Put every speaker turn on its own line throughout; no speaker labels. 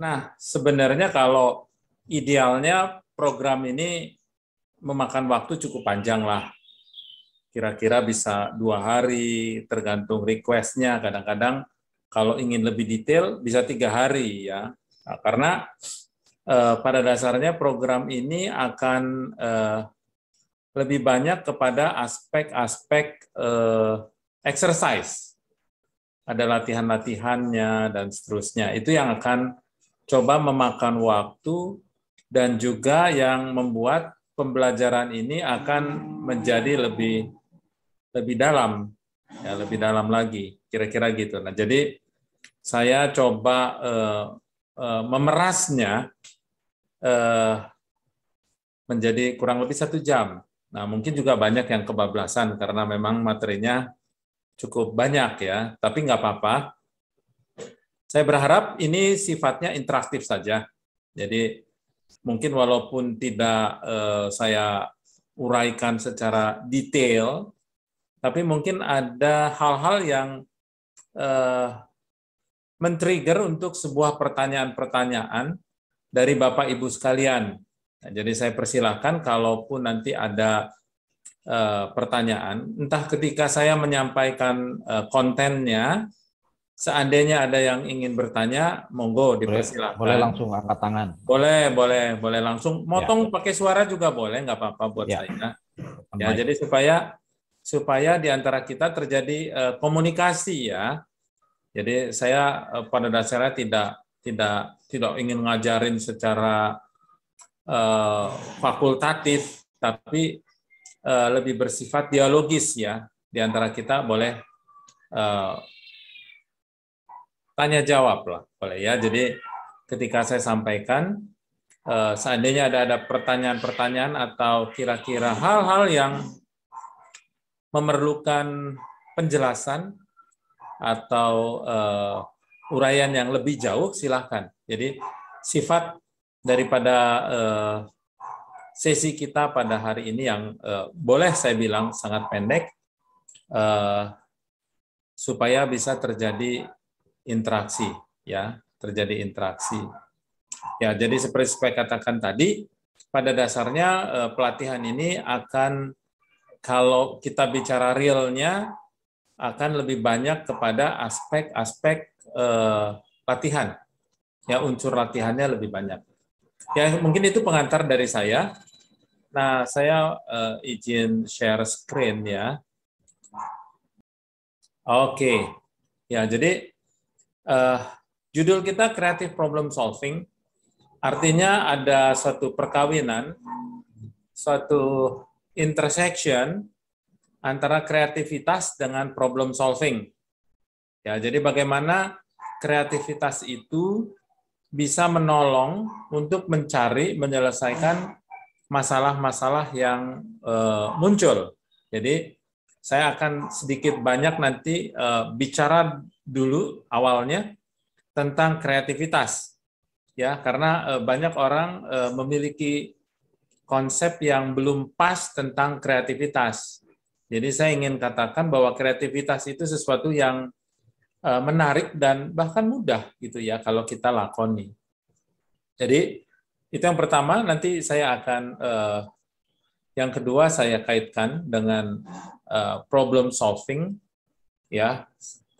Nah, sebenarnya kalau idealnya program ini memakan waktu cukup panjang lah. Kira-kira bisa dua hari, tergantung requestnya. Kadang-kadang kalau ingin lebih detail bisa tiga hari ya. Nah, karena eh, pada dasarnya program ini akan eh, lebih banyak kepada aspek-aspek eh, exercise. Ada latihan-latihannya dan seterusnya. Itu yang akan coba memakan waktu dan juga yang membuat pembelajaran ini akan menjadi lebih lebih dalam ya lebih dalam lagi kira-kira gitu nah jadi saya coba uh, uh, memerasnya uh, menjadi kurang lebih satu jam nah mungkin juga banyak yang kebablasan karena memang materinya cukup banyak ya tapi nggak apa-apa saya berharap ini sifatnya interaktif saja. Jadi mungkin walaupun tidak eh, saya uraikan secara detail, tapi mungkin ada hal-hal yang eh, men-trigger untuk sebuah pertanyaan-pertanyaan dari Bapak Ibu sekalian. Nah, jadi saya persilahkan kalaupun nanti ada eh, pertanyaan, entah ketika saya menyampaikan eh, kontennya Seandainya ada yang ingin bertanya, monggo dipersilakan. Boleh, langsung
angkat tangan.
Boleh, boleh, boleh langsung. Ya. Motong ya. pakai suara juga boleh, nggak apa-apa buat ya. saya. Ya, jadi supaya supaya di antara kita terjadi uh, komunikasi ya. Jadi saya uh, pada dasarnya tidak tidak tidak ingin ngajarin secara uh, fakultatif, tapi uh, lebih bersifat dialogis ya. Di antara kita boleh uh, tanya jawab lah boleh ya. Jadi ketika saya sampaikan eh, seandainya ada ada pertanyaan-pertanyaan atau kira-kira hal-hal yang memerlukan penjelasan atau eh, uraian yang lebih jauh silahkan. Jadi sifat daripada eh, sesi kita pada hari ini yang eh, boleh saya bilang sangat pendek eh, supaya bisa terjadi interaksi ya terjadi interaksi ya jadi seperti saya katakan tadi pada dasarnya eh, pelatihan ini akan kalau kita bicara realnya akan lebih banyak kepada aspek-aspek eh, latihan ya unsur latihannya lebih banyak ya mungkin itu pengantar dari saya nah saya eh, izin share screen ya oke okay. ya jadi Uh, judul kita Creative Problem Solving, artinya ada suatu perkawinan, suatu intersection antara kreativitas dengan problem solving. Ya, jadi bagaimana kreativitas itu bisa menolong untuk mencari menyelesaikan masalah-masalah yang e, muncul. Jadi saya akan sedikit banyak nanti e, bicara dulu awalnya tentang kreativitas ya karena eh, banyak orang eh, memiliki konsep yang belum pas tentang kreativitas. Jadi saya ingin katakan bahwa kreativitas itu sesuatu yang eh, menarik dan bahkan mudah gitu ya kalau kita lakoni. Jadi itu yang pertama nanti saya akan eh, yang kedua saya kaitkan dengan eh, problem solving ya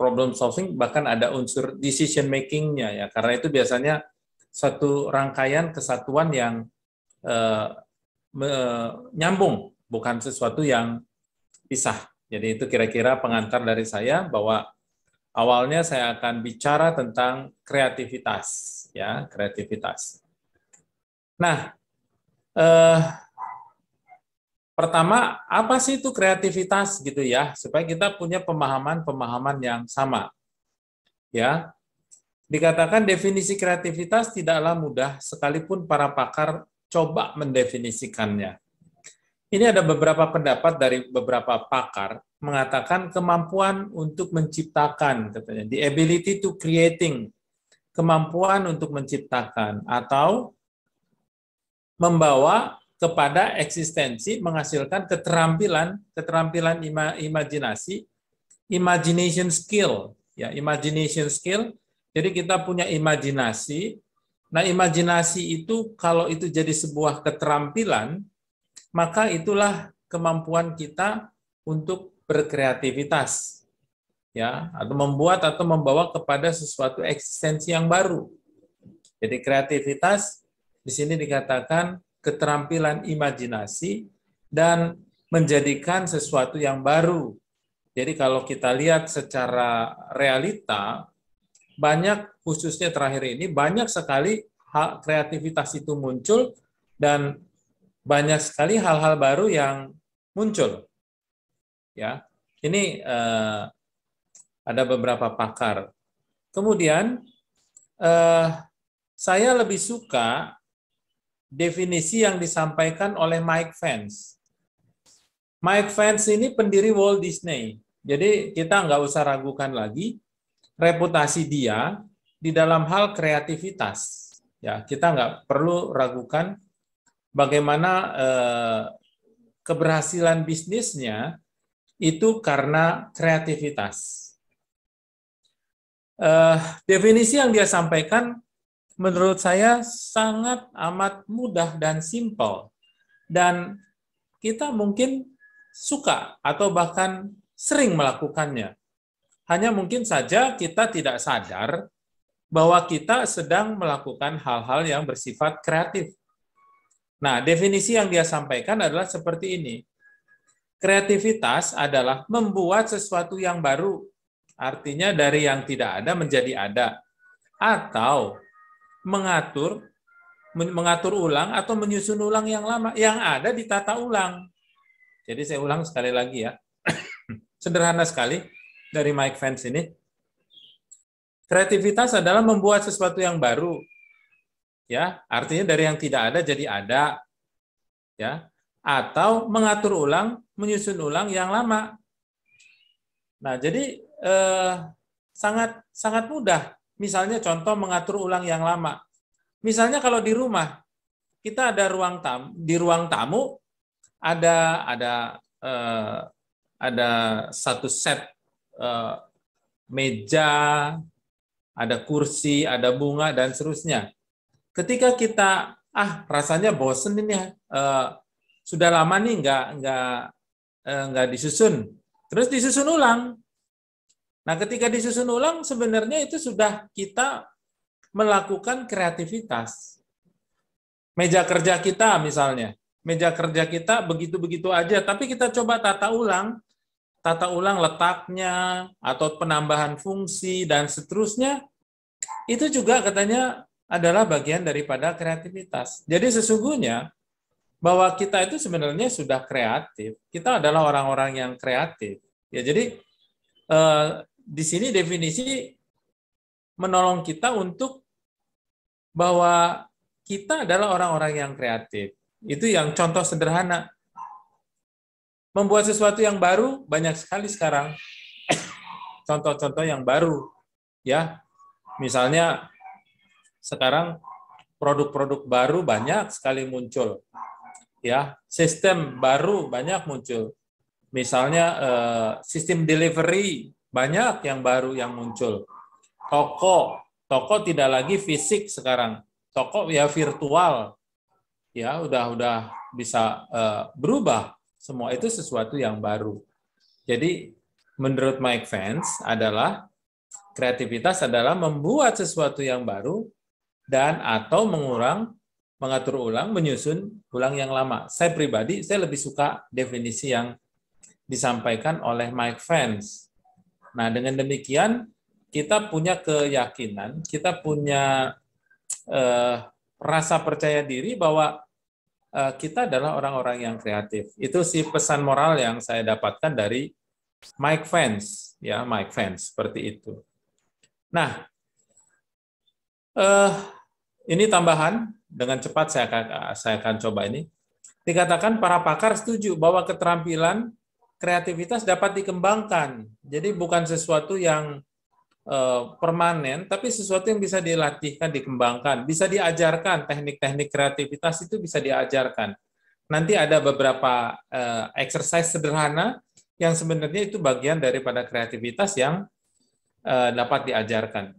problem solving bahkan ada unsur decision makingnya ya karena itu biasanya satu rangkaian kesatuan yang eh, menyambung bukan sesuatu yang pisah. Jadi itu kira-kira pengantar dari saya bahwa awalnya saya akan bicara tentang kreativitas ya kreativitas. Nah eh, pertama apa sih itu kreativitas gitu ya supaya kita punya pemahaman-pemahaman yang sama ya dikatakan definisi kreativitas tidaklah mudah sekalipun para pakar coba mendefinisikannya ini ada beberapa pendapat dari beberapa pakar mengatakan kemampuan untuk menciptakan katanya the ability to creating kemampuan untuk menciptakan atau membawa kepada eksistensi menghasilkan keterampilan keterampilan ima, imajinasi imagination skill ya imagination skill jadi kita punya imajinasi nah imajinasi itu kalau itu jadi sebuah keterampilan maka itulah kemampuan kita untuk berkreativitas ya atau membuat atau membawa kepada sesuatu eksistensi yang baru jadi kreativitas di sini dikatakan keterampilan imajinasi, dan menjadikan sesuatu yang baru. Jadi kalau kita lihat secara realita, banyak khususnya terakhir ini, banyak sekali hal, kreativitas itu muncul dan banyak sekali hal-hal baru yang muncul. Ya, ini eh, ada beberapa pakar. Kemudian eh, saya lebih suka definisi yang disampaikan oleh Mike Vance. Mike Vance ini pendiri Walt Disney. Jadi kita nggak usah ragukan lagi reputasi dia di dalam hal kreativitas. Ya, kita nggak perlu ragukan bagaimana eh, keberhasilan bisnisnya itu karena kreativitas. Eh, definisi yang dia sampaikan menurut saya sangat amat mudah dan simpel. Dan kita mungkin suka atau bahkan sering melakukannya. Hanya mungkin saja kita tidak sadar bahwa kita sedang melakukan hal-hal yang bersifat kreatif. Nah, definisi yang dia sampaikan adalah seperti ini. Kreativitas adalah membuat sesuatu yang baru, artinya dari yang tidak ada menjadi ada, atau mengatur mengatur ulang atau menyusun ulang yang lama yang ada ditata ulang. Jadi saya ulang sekali lagi ya. Sederhana sekali dari Mike Vance ini. Kreativitas adalah membuat sesuatu yang baru. Ya, artinya dari yang tidak ada jadi ada. Ya, atau mengatur ulang, menyusun ulang yang lama. Nah, jadi eh, sangat sangat mudah Misalnya contoh mengatur ulang yang lama. Misalnya kalau di rumah kita ada ruang tamu, di ruang tamu ada ada eh, ada satu set eh, meja, ada kursi, ada bunga dan seterusnya. Ketika kita ah rasanya bosen ini eh, sudah lama nih nggak nggak eh, nggak disusun, terus disusun ulang Nah, ketika disusun ulang sebenarnya itu sudah kita melakukan kreativitas. Meja kerja kita misalnya, meja kerja kita begitu-begitu aja, tapi kita coba tata ulang, tata ulang letaknya atau penambahan fungsi dan seterusnya. Itu juga katanya adalah bagian daripada kreativitas. Jadi sesungguhnya bahwa kita itu sebenarnya sudah kreatif. Kita adalah orang-orang yang kreatif. Ya jadi eh, di sini definisi menolong kita untuk bahwa kita adalah orang-orang yang kreatif. Itu yang contoh sederhana. Membuat sesuatu yang baru banyak sekali sekarang. Contoh-contoh yang baru ya. Misalnya sekarang produk-produk baru banyak sekali muncul. Ya, sistem baru banyak muncul. Misalnya eh, sistem delivery banyak yang baru yang muncul. Toko, toko tidak lagi fisik sekarang. Toko ya virtual. Ya, udah udah bisa uh, berubah. Semua itu sesuatu yang baru. Jadi menurut Mike Vance adalah kreativitas adalah membuat sesuatu yang baru dan atau mengurang mengatur ulang, menyusun ulang yang lama. Saya pribadi, saya lebih suka definisi yang disampaikan oleh Mike Vance. Nah, dengan demikian kita punya keyakinan, kita punya eh, rasa percaya diri bahwa eh, kita adalah orang-orang yang kreatif. Itu sih pesan moral yang saya dapatkan dari Mike Fans, ya Mike Fans seperti itu. Nah, eh, ini tambahan dengan cepat saya akan saya akan coba ini. Dikatakan para pakar setuju bahwa keterampilan kreativitas dapat dikembangkan. Jadi bukan sesuatu yang uh, permanen, tapi sesuatu yang bisa dilatihkan, dikembangkan, bisa diajarkan. Teknik-teknik kreativitas itu bisa diajarkan. Nanti ada beberapa uh, exercise sederhana yang sebenarnya itu bagian daripada kreativitas yang uh, dapat diajarkan.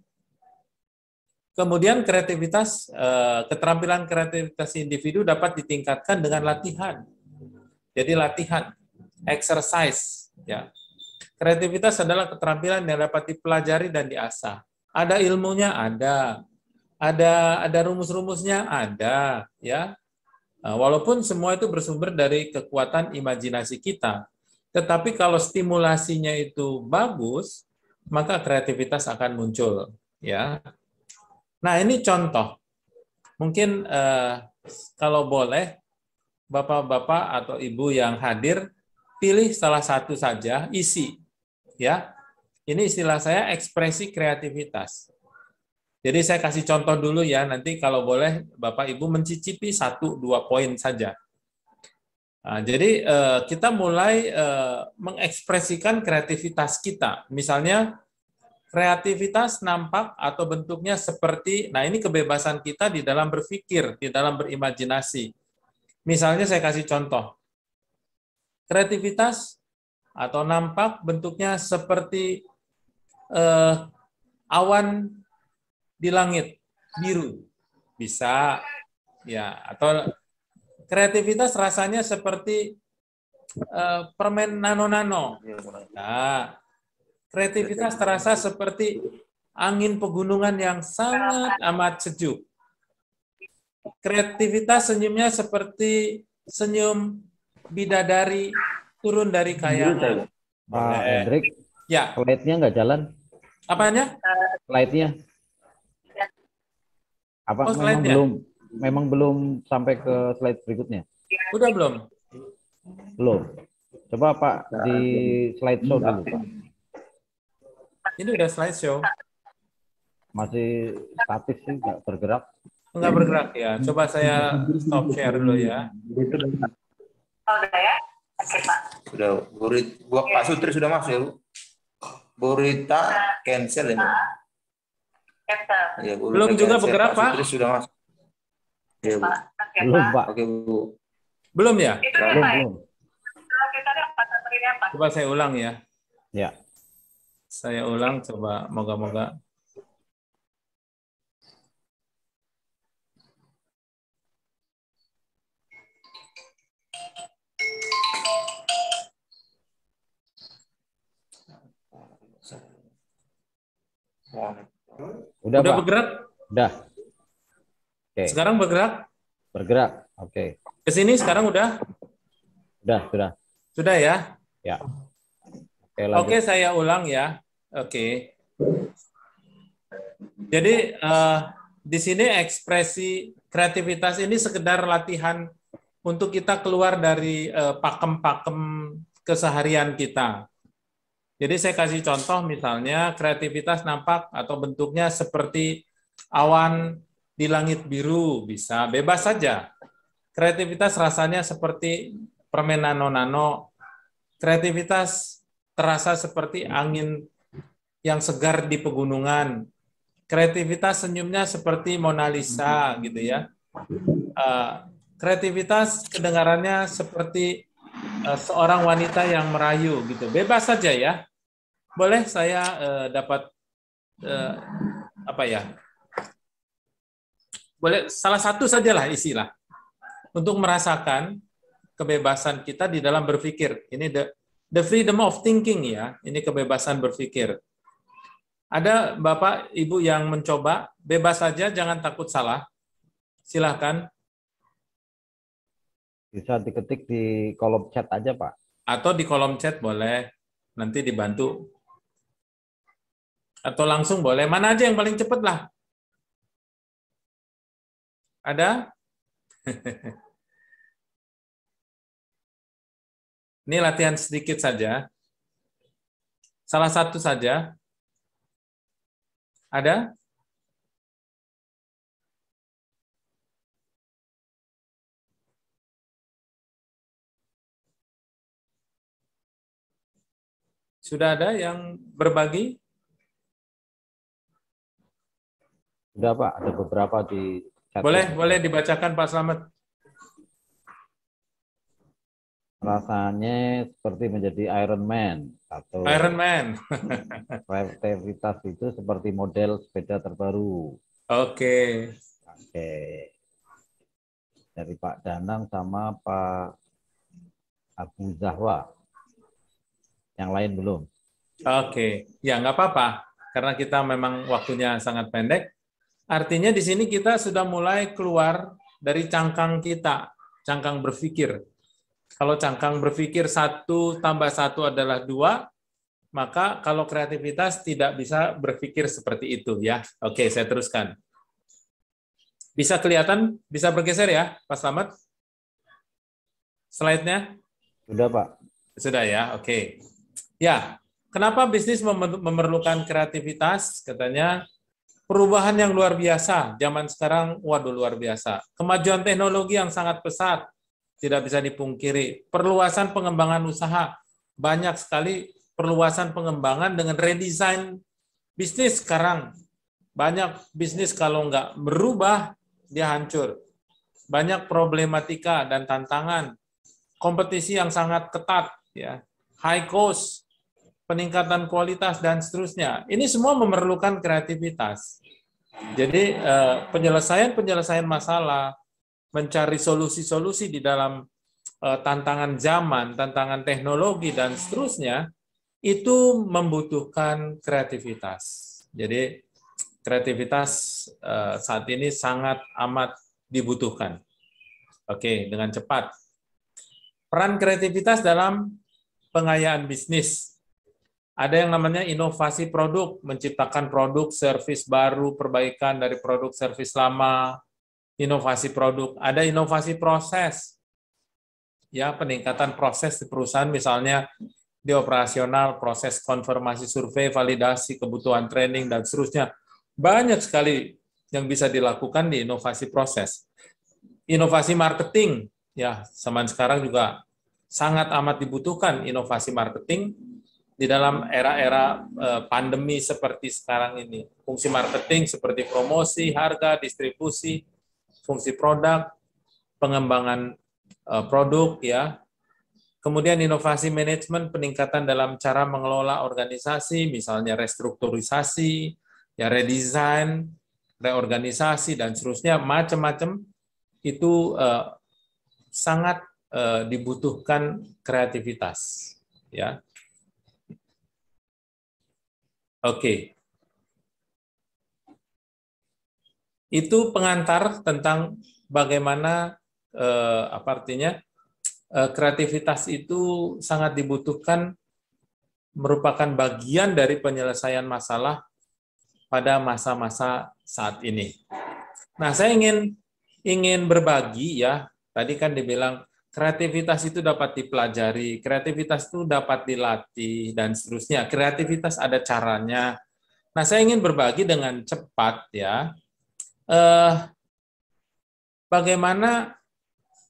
Kemudian kreativitas, keterampilan kreativitas individu dapat ditingkatkan dengan latihan. Jadi latihan exercise ya. Kreativitas adalah keterampilan yang dapat dipelajari dan diasah. Ada ilmunya ada. Ada ada rumus-rumusnya ada ya. Eh, walaupun semua itu bersumber dari kekuatan imajinasi kita, tetapi kalau stimulasinya itu bagus, maka kreativitas akan muncul ya. Nah, ini contoh. Mungkin eh, kalau boleh Bapak-bapak atau Ibu yang hadir pilih salah satu saja, isi. Ya. Ini istilah saya ekspresi kreativitas. Jadi saya kasih contoh dulu ya, nanti kalau boleh Bapak Ibu mencicipi satu dua poin saja. Nah, jadi eh, kita mulai eh, mengekspresikan kreativitas kita. Misalnya kreativitas nampak atau bentuknya seperti, nah ini kebebasan kita di dalam berpikir, di dalam berimajinasi. Misalnya saya kasih contoh, kreativitas atau nampak bentuknya seperti eh, awan di langit biru bisa ya atau kreativitas rasanya seperti eh, permen nano-nano nah, kreativitas terasa seperti angin pegunungan yang sangat amat sejuk kreativitas senyumnya seperti senyum bidadari turun dari iya, kayangan.
Pak Hendrik, ya. slide-nya nggak jalan. Apanya? Slide-nya. Apa oh, memang belum memang belum sampai ke slide berikutnya?
Udah belum? Belum.
Coba Pak di slide show dulu Pak.
Ini udah slide show.
Masih statis sih, nggak bergerak. Nggak
bergerak ya. Coba saya stop share dulu ya. Sudah ya? Oke, okay, Pak. Sudah, Burit, Pak Sutri sudah masuk ya, Bu? Burita uh, nah. cancel ini. Uh,
Cancel. Ya, Burita Belum juga bergerak, Pak. Pak Sutri
sudah masuk. Ya, Bu. Oke, Belum, Pak. Oke, Bu. Belum ya? Itu belum, ya, Pak. Belum. Coba saya ulang ya. Ya. Saya ulang,
coba moga-moga Udah, Udah bergerak?
Udah. Oke. Okay. Sekarang bergerak? Bergerak. Oke. Okay. Ke sini sekarang udah? sudah
sudah. Sudah ya? Ya. Oke, okay, okay, saya ulang ya. Oke. Jadi uh, di sini ekspresi kreativitas ini sekedar latihan untuk kita keluar dari eh, pakem-pakem uh, pakem -pakem keseharian kita. Jadi saya kasih contoh misalnya kreativitas nampak atau bentuknya seperti awan di langit biru bisa bebas saja. Kreativitas rasanya seperti permen nano-nano. Kreativitas terasa seperti angin yang segar di pegunungan. Kreativitas senyumnya seperti Mona Lisa gitu ya. Eh, kreativitas kedengarannya seperti eh, seorang wanita yang merayu gitu. Bebas saja ya boleh saya uh, dapat uh, apa ya? Boleh salah satu sajalah isilah untuk merasakan kebebasan kita di dalam berpikir. Ini the, the freedom of thinking ya. Ini kebebasan berpikir. Ada Bapak Ibu yang mencoba, bebas saja jangan takut salah.
Silahkan. Bisa diketik di kolom chat aja, Pak.
Atau di kolom chat boleh. Nanti dibantu atau langsung boleh. Mana aja yang paling cepat lah.
Ada? Ini latihan sedikit saja. Salah satu saja. Ada? Sudah ada yang berbagi? Sudah Pak, ada beberapa di Boleh,
boleh dibacakan Pak Slamet.
Rasanya seperti menjadi Iron Man atau Iron
Man.
Kreativitas itu seperti model sepeda terbaru. Oke. Okay. Oke. Okay. Dari Pak Danang sama Pak Abu Zahwa. Yang lain belum.
Oke. Okay. Ya, nggak apa-apa. Karena kita memang waktunya sangat pendek Artinya di sini kita sudah mulai keluar dari cangkang kita, cangkang berpikir. Kalau cangkang berpikir satu tambah satu adalah dua, maka kalau kreativitas tidak bisa berpikir seperti itu ya. Oke, saya teruskan. Bisa kelihatan, bisa bergeser ya, Pak Slamet? Slide-nya?
Sudah, Pak. Sudah ya, oke.
Ya, kenapa bisnis memerlukan kreativitas? Katanya perubahan yang luar biasa. Zaman sekarang, waduh luar biasa. Kemajuan teknologi yang sangat pesat, tidak bisa dipungkiri. Perluasan pengembangan usaha, banyak sekali perluasan pengembangan dengan redesign bisnis sekarang. Banyak bisnis kalau nggak berubah, dia hancur. Banyak problematika dan tantangan. Kompetisi yang sangat ketat, ya high cost, peningkatan kualitas, dan seterusnya. Ini semua memerlukan kreativitas. Jadi eh, penyelesaian-penyelesaian masalah, mencari solusi-solusi di dalam eh, tantangan zaman, tantangan teknologi dan seterusnya itu membutuhkan kreativitas. Jadi kreativitas eh, saat ini sangat amat dibutuhkan. Oke, dengan cepat. Peran kreativitas dalam pengayaan bisnis ada yang namanya inovasi produk, menciptakan produk, servis baru, perbaikan dari produk, servis lama, inovasi produk. Ada inovasi proses, ya peningkatan proses di perusahaan misalnya di operasional, proses konfirmasi survei, validasi, kebutuhan training, dan seterusnya. Banyak sekali yang bisa dilakukan di inovasi proses. Inovasi marketing, ya zaman sekarang juga sangat amat dibutuhkan inovasi marketing di dalam era-era eh, pandemi seperti sekarang ini. Fungsi marketing seperti promosi, harga, distribusi, fungsi produk, pengembangan eh, produk ya. Kemudian inovasi manajemen peningkatan dalam cara mengelola organisasi misalnya restrukturisasi, ya redesign, reorganisasi dan seterusnya macam-macam itu eh, sangat dibutuhkan kreativitas
ya Oke.
Itu pengantar tentang bagaimana eh, apa artinya eh, kreativitas itu sangat dibutuhkan merupakan bagian dari penyelesaian masalah pada masa-masa saat ini. Nah, saya ingin ingin berbagi ya. Tadi kan dibilang kreativitas itu dapat dipelajari, kreativitas itu dapat dilatih dan seterusnya. Kreativitas ada caranya. Nah, saya ingin berbagi dengan cepat ya. Eh, bagaimana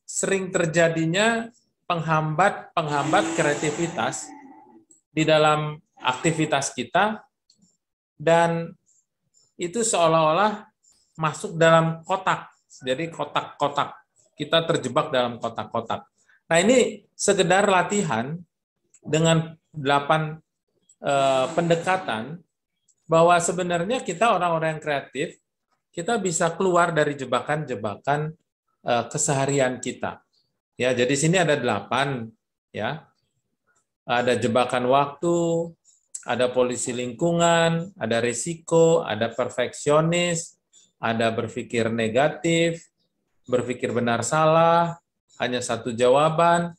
sering terjadinya penghambat-penghambat kreativitas di dalam aktivitas kita dan itu seolah-olah masuk dalam kotak. Jadi kotak-kotak kita terjebak dalam kotak-kotak. Nah, ini sekedar latihan dengan delapan eh, pendekatan bahwa sebenarnya kita orang-orang yang kreatif, kita bisa keluar dari jebakan-jebakan eh, keseharian kita. Ya, jadi sini ada delapan, ya. Ada jebakan waktu, ada polisi lingkungan, ada risiko, ada perfeksionis, ada berpikir negatif, berpikir benar salah, hanya satu jawaban,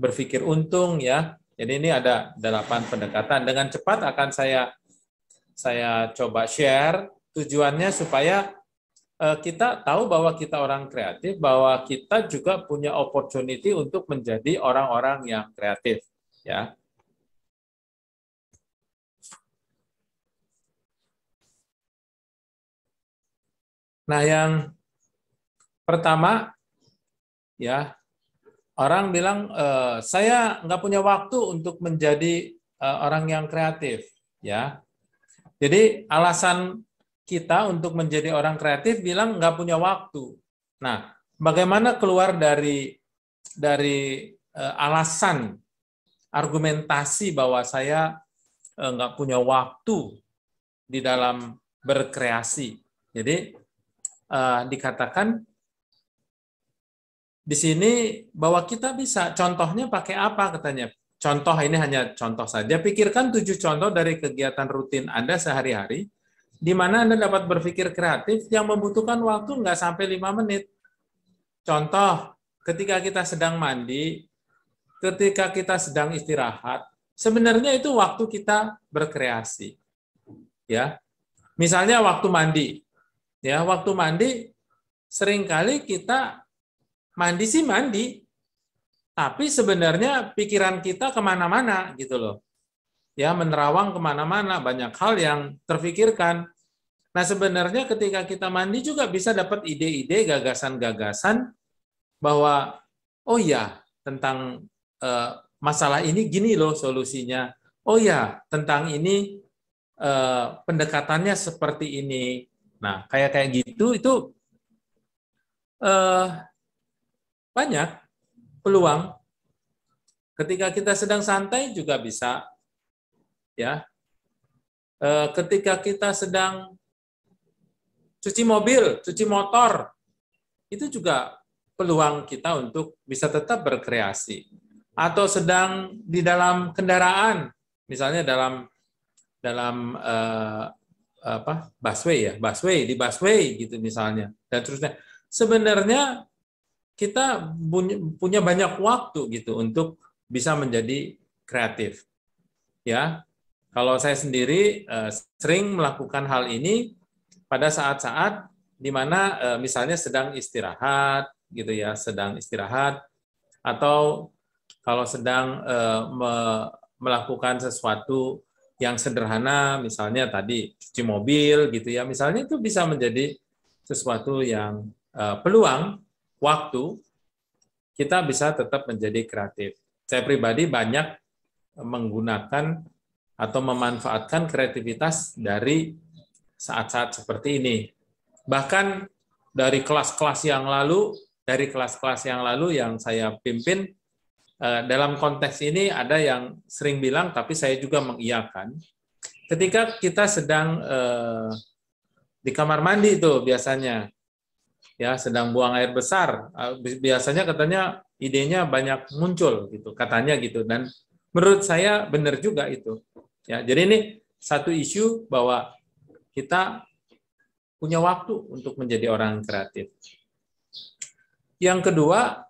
berpikir untung ya. Jadi ini ada delapan pendekatan. Dengan cepat akan saya saya coba share tujuannya supaya eh, kita tahu bahwa kita orang kreatif, bahwa kita juga punya opportunity untuk menjadi orang-orang yang kreatif, ya.
Nah, yang
Pertama, ya orang bilang e, saya nggak punya waktu untuk menjadi e, orang yang kreatif, ya. Jadi alasan kita untuk menjadi orang kreatif bilang nggak punya waktu. Nah, bagaimana keluar dari dari e, alasan argumentasi bahwa saya nggak punya waktu di dalam berkreasi. Jadi dikatakan di sini bahwa kita bisa contohnya pakai apa katanya. Contoh ini hanya contoh saja. Pikirkan tujuh contoh dari kegiatan rutin Anda sehari-hari di mana Anda dapat berpikir kreatif yang membutuhkan waktu nggak sampai lima menit. Contoh, ketika kita sedang mandi, ketika kita sedang istirahat, sebenarnya itu waktu kita berkreasi. Ya. Misalnya waktu mandi. Ya, waktu mandi seringkali kita mandi sih mandi, tapi sebenarnya pikiran kita kemana-mana gitu loh. Ya, menerawang kemana-mana, banyak hal yang terfikirkan. Nah, sebenarnya ketika kita mandi juga bisa dapat ide-ide, gagasan-gagasan bahwa, oh ya, tentang uh, masalah ini gini loh solusinya. Oh ya, tentang ini uh, pendekatannya seperti ini. Nah, kayak kayak gitu itu uh, banyak peluang. Ketika kita sedang santai juga bisa. Ya. Eh, ketika kita sedang cuci mobil, cuci motor, itu juga peluang kita untuk bisa tetap berkreasi. Atau sedang di dalam kendaraan, misalnya dalam dalam eh, apa busway ya busway di busway gitu misalnya dan terusnya sebenarnya kita punya banyak waktu gitu untuk bisa menjadi kreatif. Ya, kalau saya sendiri eh, sering melakukan hal ini pada saat-saat di mana eh, misalnya sedang istirahat gitu ya, sedang istirahat atau kalau sedang eh, melakukan sesuatu yang sederhana misalnya tadi cuci mobil gitu ya. Misalnya itu bisa menjadi sesuatu yang peluang waktu, kita bisa tetap menjadi kreatif. Saya pribadi banyak menggunakan atau memanfaatkan kreativitas dari saat-saat seperti ini. Bahkan dari kelas-kelas yang lalu, dari kelas-kelas yang lalu yang saya pimpin, eh, dalam konteks ini ada yang sering bilang, tapi saya juga mengiyakan. Ketika kita sedang eh, di kamar mandi itu biasanya, ya sedang buang air besar. Ah, biasanya katanya idenya banyak muncul gitu, katanya gitu. Dan menurut saya benar juga itu. Ya, jadi ini satu isu bahwa kita punya waktu untuk menjadi orang kreatif. Yang kedua,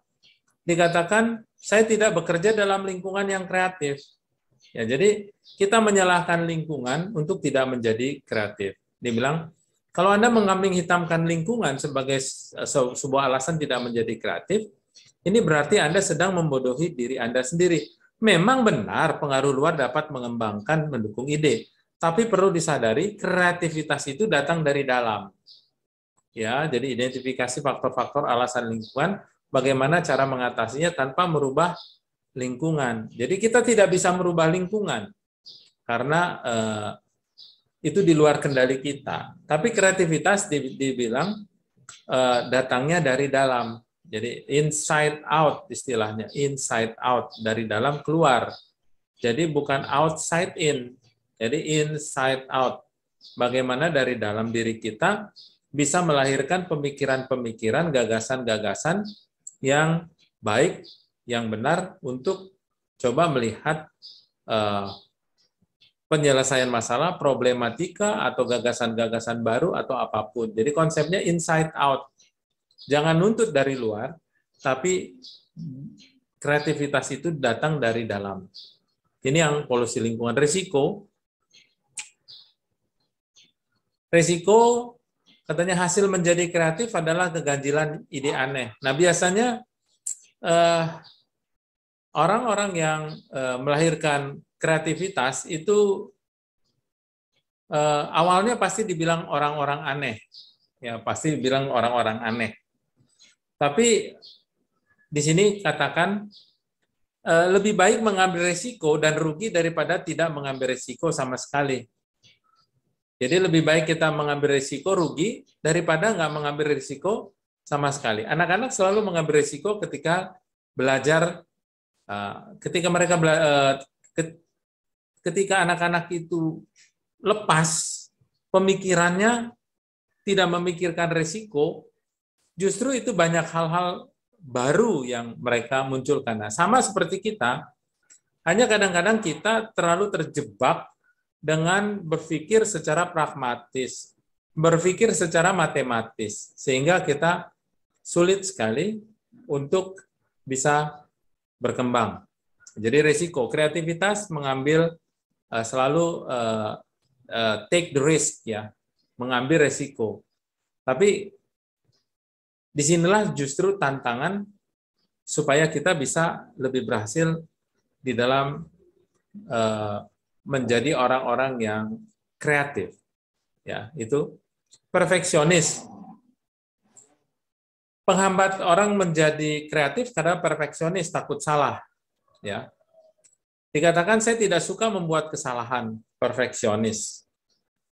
dikatakan saya tidak bekerja dalam lingkungan yang kreatif. Ya, jadi kita menyalahkan lingkungan untuk tidak menjadi kreatif. Dibilang kalau Anda mengambing hitamkan lingkungan sebagai sebuah alasan tidak menjadi kreatif, ini berarti Anda sedang membodohi diri Anda sendiri. Memang benar pengaruh luar dapat mengembangkan mendukung ide, tapi perlu disadari kreativitas itu datang dari dalam. Ya, jadi identifikasi faktor-faktor alasan lingkungan, bagaimana cara mengatasinya tanpa merubah lingkungan. Jadi kita tidak bisa merubah lingkungan karena eh, itu di luar kendali kita. Tapi kreativitas dibilang uh, datangnya dari dalam. Jadi inside out istilahnya, inside out dari dalam keluar. Jadi bukan outside in. Jadi inside out. Bagaimana dari dalam diri kita bisa melahirkan pemikiran-pemikiran, gagasan-gagasan yang baik, yang benar untuk coba melihat uh, penyelesaian masalah, problematika, atau gagasan-gagasan baru, atau apapun. Jadi konsepnya inside out. Jangan nuntut dari luar, tapi kreativitas itu datang dari dalam. Ini yang polusi lingkungan. Risiko, risiko katanya hasil menjadi kreatif adalah keganjilan ide aneh. Nah biasanya eh, orang-orang eh, yang eh, melahirkan kreativitas itu eh, awalnya pasti dibilang orang-orang aneh. Ya, pasti dibilang orang-orang aneh. Tapi di sini katakan eh, lebih baik mengambil resiko dan rugi daripada tidak mengambil resiko sama sekali. Jadi lebih baik kita mengambil resiko rugi daripada nggak mengambil resiko sama sekali. Anak-anak selalu mengambil resiko ketika belajar, eh, ketika mereka eh, ketika anak-anak itu lepas pemikirannya tidak memikirkan resiko, justru itu banyak hal-hal baru yang mereka munculkan. Nah, sama seperti kita, hanya kadang-kadang kita terlalu terjebak dengan berpikir secara pragmatis, berpikir secara matematis, sehingga kita sulit sekali untuk bisa berkembang. Jadi resiko kreativitas mengambil Eh, selalu uh, uh, take the risk ya, mengambil resiko. Tapi disinilah justru tantangan supaya kita bisa lebih berhasil di dalam uh, menjadi orang-orang yang kreatif ya itu perfeksionis penghambat orang menjadi kreatif karena perfeksionis takut salah ya Dikatakan saya tidak suka membuat kesalahan, perfeksionis.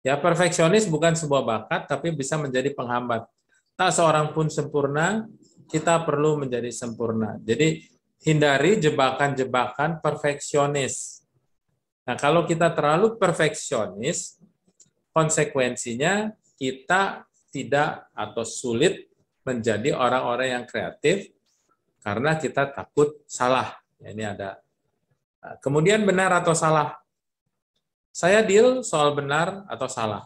Ya, perfeksionis bukan sebuah bakat, tapi bisa menjadi penghambat. Tak seorang pun sempurna, kita perlu menjadi sempurna. Jadi hindari jebakan-jebakan perfeksionis. Nah, kalau kita terlalu perfeksionis, konsekuensinya kita tidak atau sulit menjadi orang-orang yang kreatif karena kita takut salah. Ini ada Kemudian benar atau salah? Saya deal soal benar atau salah.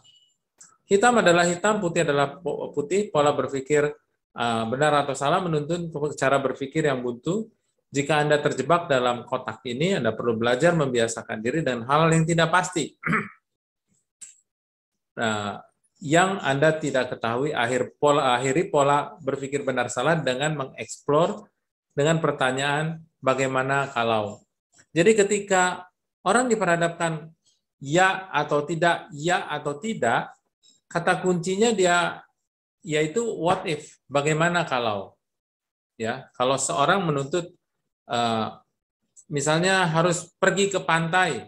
Hitam adalah hitam, putih adalah putih, pola berpikir eh, benar atau salah menuntun cara berpikir yang buntu. Jika Anda terjebak dalam kotak ini, Anda perlu belajar membiasakan diri dan hal yang tidak pasti. nah, yang Anda tidak ketahui akhir pola akhiri pola berpikir benar salah dengan mengeksplor dengan pertanyaan bagaimana kalau jadi ketika orang diperhadapkan ya atau tidak, ya atau tidak, kata kuncinya dia yaitu what if, bagaimana kalau ya, kalau seorang menuntut uh, misalnya harus pergi ke pantai,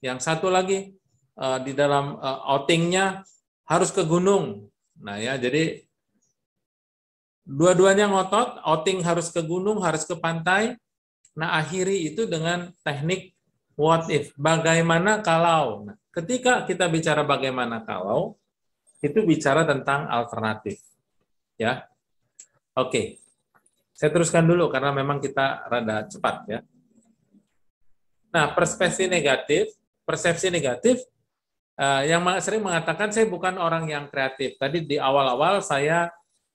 yang satu lagi uh, di dalam uh, outingnya harus ke gunung. Nah ya, jadi dua-duanya ngotot, outing harus ke gunung, harus ke pantai, Nah, akhiri itu dengan teknik what if. Bagaimana kalau? Nah, ketika kita bicara bagaimana kalau, itu bicara tentang alternatif. Ya. Oke. Okay. Saya teruskan dulu karena memang kita rada cepat ya. Nah, persepsi negatif, persepsi negatif uh, yang sering mengatakan saya bukan orang yang kreatif. Tadi di awal-awal saya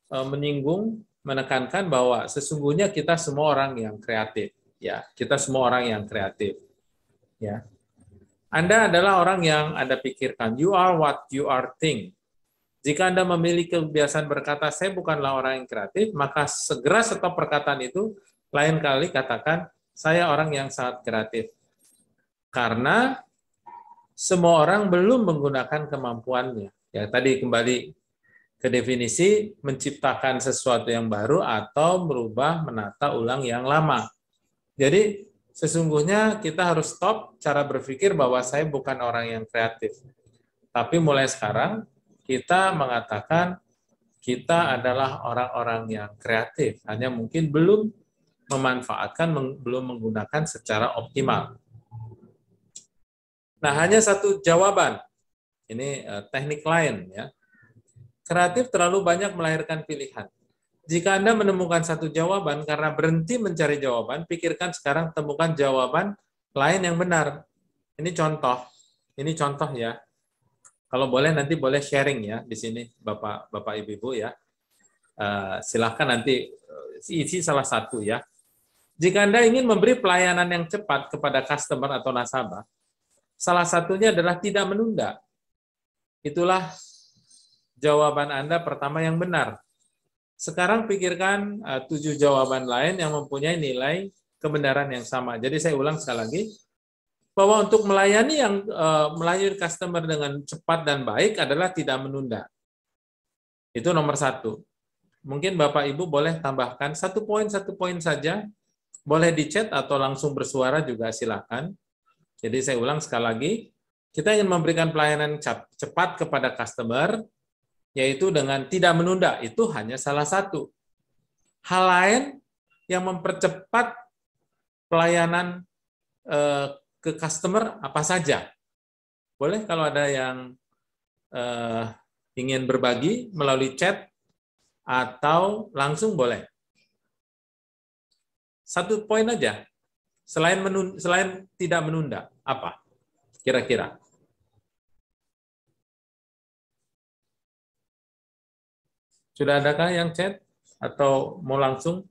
uh, menyinggung menekankan bahwa sesungguhnya kita semua orang yang kreatif. Ya, kita semua orang yang kreatif. Ya. Anda adalah orang yang Anda pikirkan. You are what you are think. Jika Anda memiliki kebiasaan berkata, saya bukanlah orang yang kreatif, maka segera stop perkataan itu. Lain kali katakan, saya orang yang sangat kreatif. Karena semua orang belum menggunakan kemampuannya. Ya, tadi kembali ke definisi menciptakan sesuatu yang baru atau merubah menata ulang yang lama. Jadi sesungguhnya kita harus stop cara berpikir bahwa saya bukan orang yang kreatif. Tapi mulai sekarang kita mengatakan kita adalah orang-orang yang kreatif, hanya mungkin belum memanfaatkan, belum menggunakan secara optimal. Nah, hanya satu jawaban. Ini eh, teknik lain ya. Kreatif terlalu banyak melahirkan pilihan. Jika Anda menemukan satu jawaban karena berhenti mencari jawaban, pikirkan sekarang temukan jawaban lain yang benar. Ini contoh. Ini contoh ya. Kalau boleh nanti boleh sharing ya di sini Bapak Bapak Ibu-ibu ya. Uh, silahkan nanti eh, isi salah satu ya. Jika Anda ingin memberi pelayanan yang cepat kepada customer atau nasabah, salah satunya adalah tidak menunda. Itulah jawaban Anda pertama yang benar sekarang pikirkan eh, tujuh jawaban lain yang mempunyai nilai kebenaran yang sama. Jadi saya ulang sekali lagi bahwa untuk melayani yang eh, melayani customer dengan cepat dan baik adalah tidak menunda. Itu nomor satu. Mungkin Bapak Ibu boleh tambahkan satu poin satu poin saja, boleh di chat atau langsung bersuara juga silakan. Jadi saya ulang sekali lagi, kita ingin memberikan pelayanan cepat kepada customer yaitu dengan tidak menunda. Itu hanya salah satu. Hal lain yang mempercepat pelayanan eh, ke customer apa saja. Boleh kalau ada yang eh, ingin berbagi melalui chat atau langsung boleh. Satu poin aja. Selain menunda,
selain tidak menunda, apa kira-kira? Sudah adakah yang chat atau mau langsung?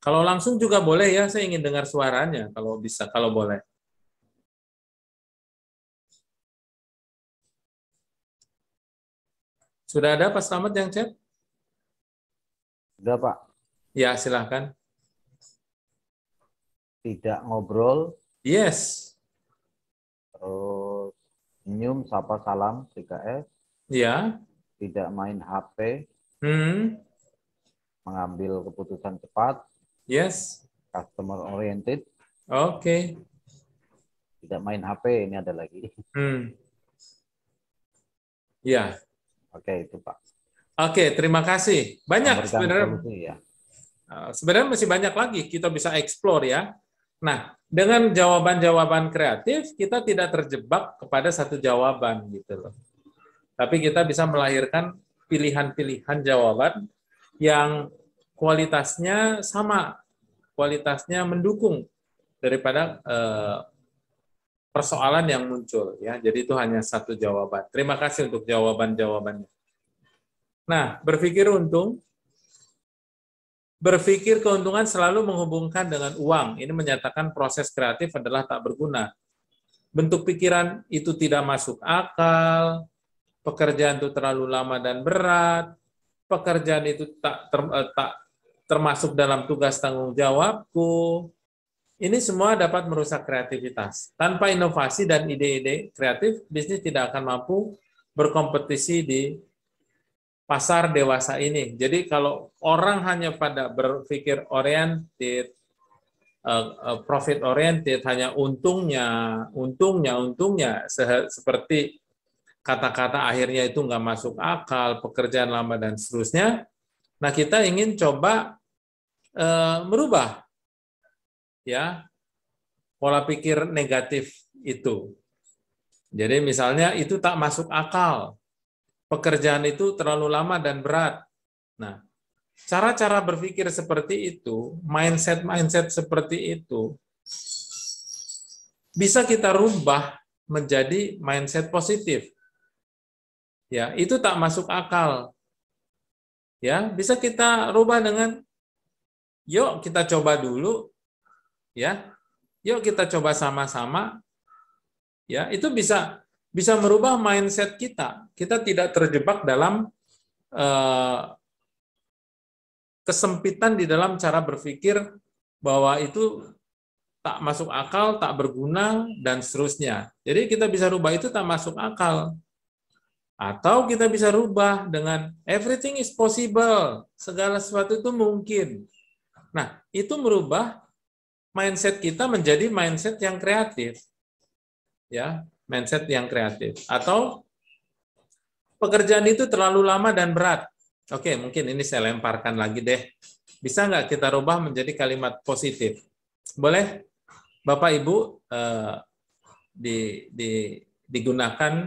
Kalau langsung juga boleh ya, saya ingin dengar suaranya kalau bisa, kalau boleh. Sudah ada Pak Slamet yang chat?
Sudah Pak. Ya, silahkan.
Tidak ngobrol. Yes. Terus senyum, sapa, salam, cks. Ya. Tidak main HP. Hmm. Mengambil keputusan cepat. Yes. Customer oriented. Oke. Okay. Tidak main HP ini ada lagi. Hmm. Ya. Oke okay, itu Pak.
Oke okay, terima kasih. Banyak sebenarnya. Solusi, ya. Eh, sebenarnya masih banyak lagi kita bisa explore ya. Nah, dengan jawaban-jawaban kreatif kita tidak terjebak kepada satu jawaban gitu loh tapi kita bisa melahirkan pilihan-pilihan jawaban yang kualitasnya sama, kualitasnya mendukung daripada eh, persoalan yang muncul ya. Jadi itu hanya satu jawaban. Terima kasih untuk jawaban-jawabannya. Nah, berpikir untung Berpikir keuntungan selalu menghubungkan dengan uang. Ini menyatakan proses kreatif adalah tak berguna. Bentuk pikiran itu tidak masuk akal, pekerjaan itu terlalu lama dan berat, pekerjaan itu tak ter, eh, tak termasuk dalam tugas tanggung jawabku. Ini semua dapat merusak kreativitas. Tanpa inovasi dan ide-ide kreatif, bisnis tidak akan mampu berkompetisi di pasar dewasa ini. Jadi kalau orang hanya pada berpikir oriented, eh, eh, profit oriented hanya untungnya, untungnya, untungnya seperti kata-kata akhirnya itu nggak masuk akal, pekerjaan lama dan seterusnya. Nah kita ingin coba e, merubah ya pola pikir negatif itu. Jadi misalnya itu tak masuk akal, pekerjaan itu terlalu lama dan berat. Nah cara-cara berpikir seperti itu, mindset-mindset seperti itu bisa kita rubah menjadi mindset positif ya itu tak masuk akal. Ya, bisa kita rubah dengan yuk kita coba dulu ya. Yuk kita coba sama-sama. Ya, itu bisa bisa merubah mindset kita. Kita tidak terjebak dalam eh, kesempitan di dalam cara berpikir bahwa itu tak masuk akal, tak berguna, dan seterusnya. Jadi kita bisa rubah itu tak masuk akal. Atau kita bisa rubah dengan everything is possible, segala sesuatu itu mungkin. Nah, itu merubah mindset kita menjadi mindset yang kreatif. Ya, mindset yang kreatif. Atau pekerjaan itu terlalu lama dan berat. Oke, mungkin ini saya lemparkan lagi deh. Bisa nggak kita rubah menjadi kalimat positif? Boleh, Bapak Ibu, eh, di, di, digunakan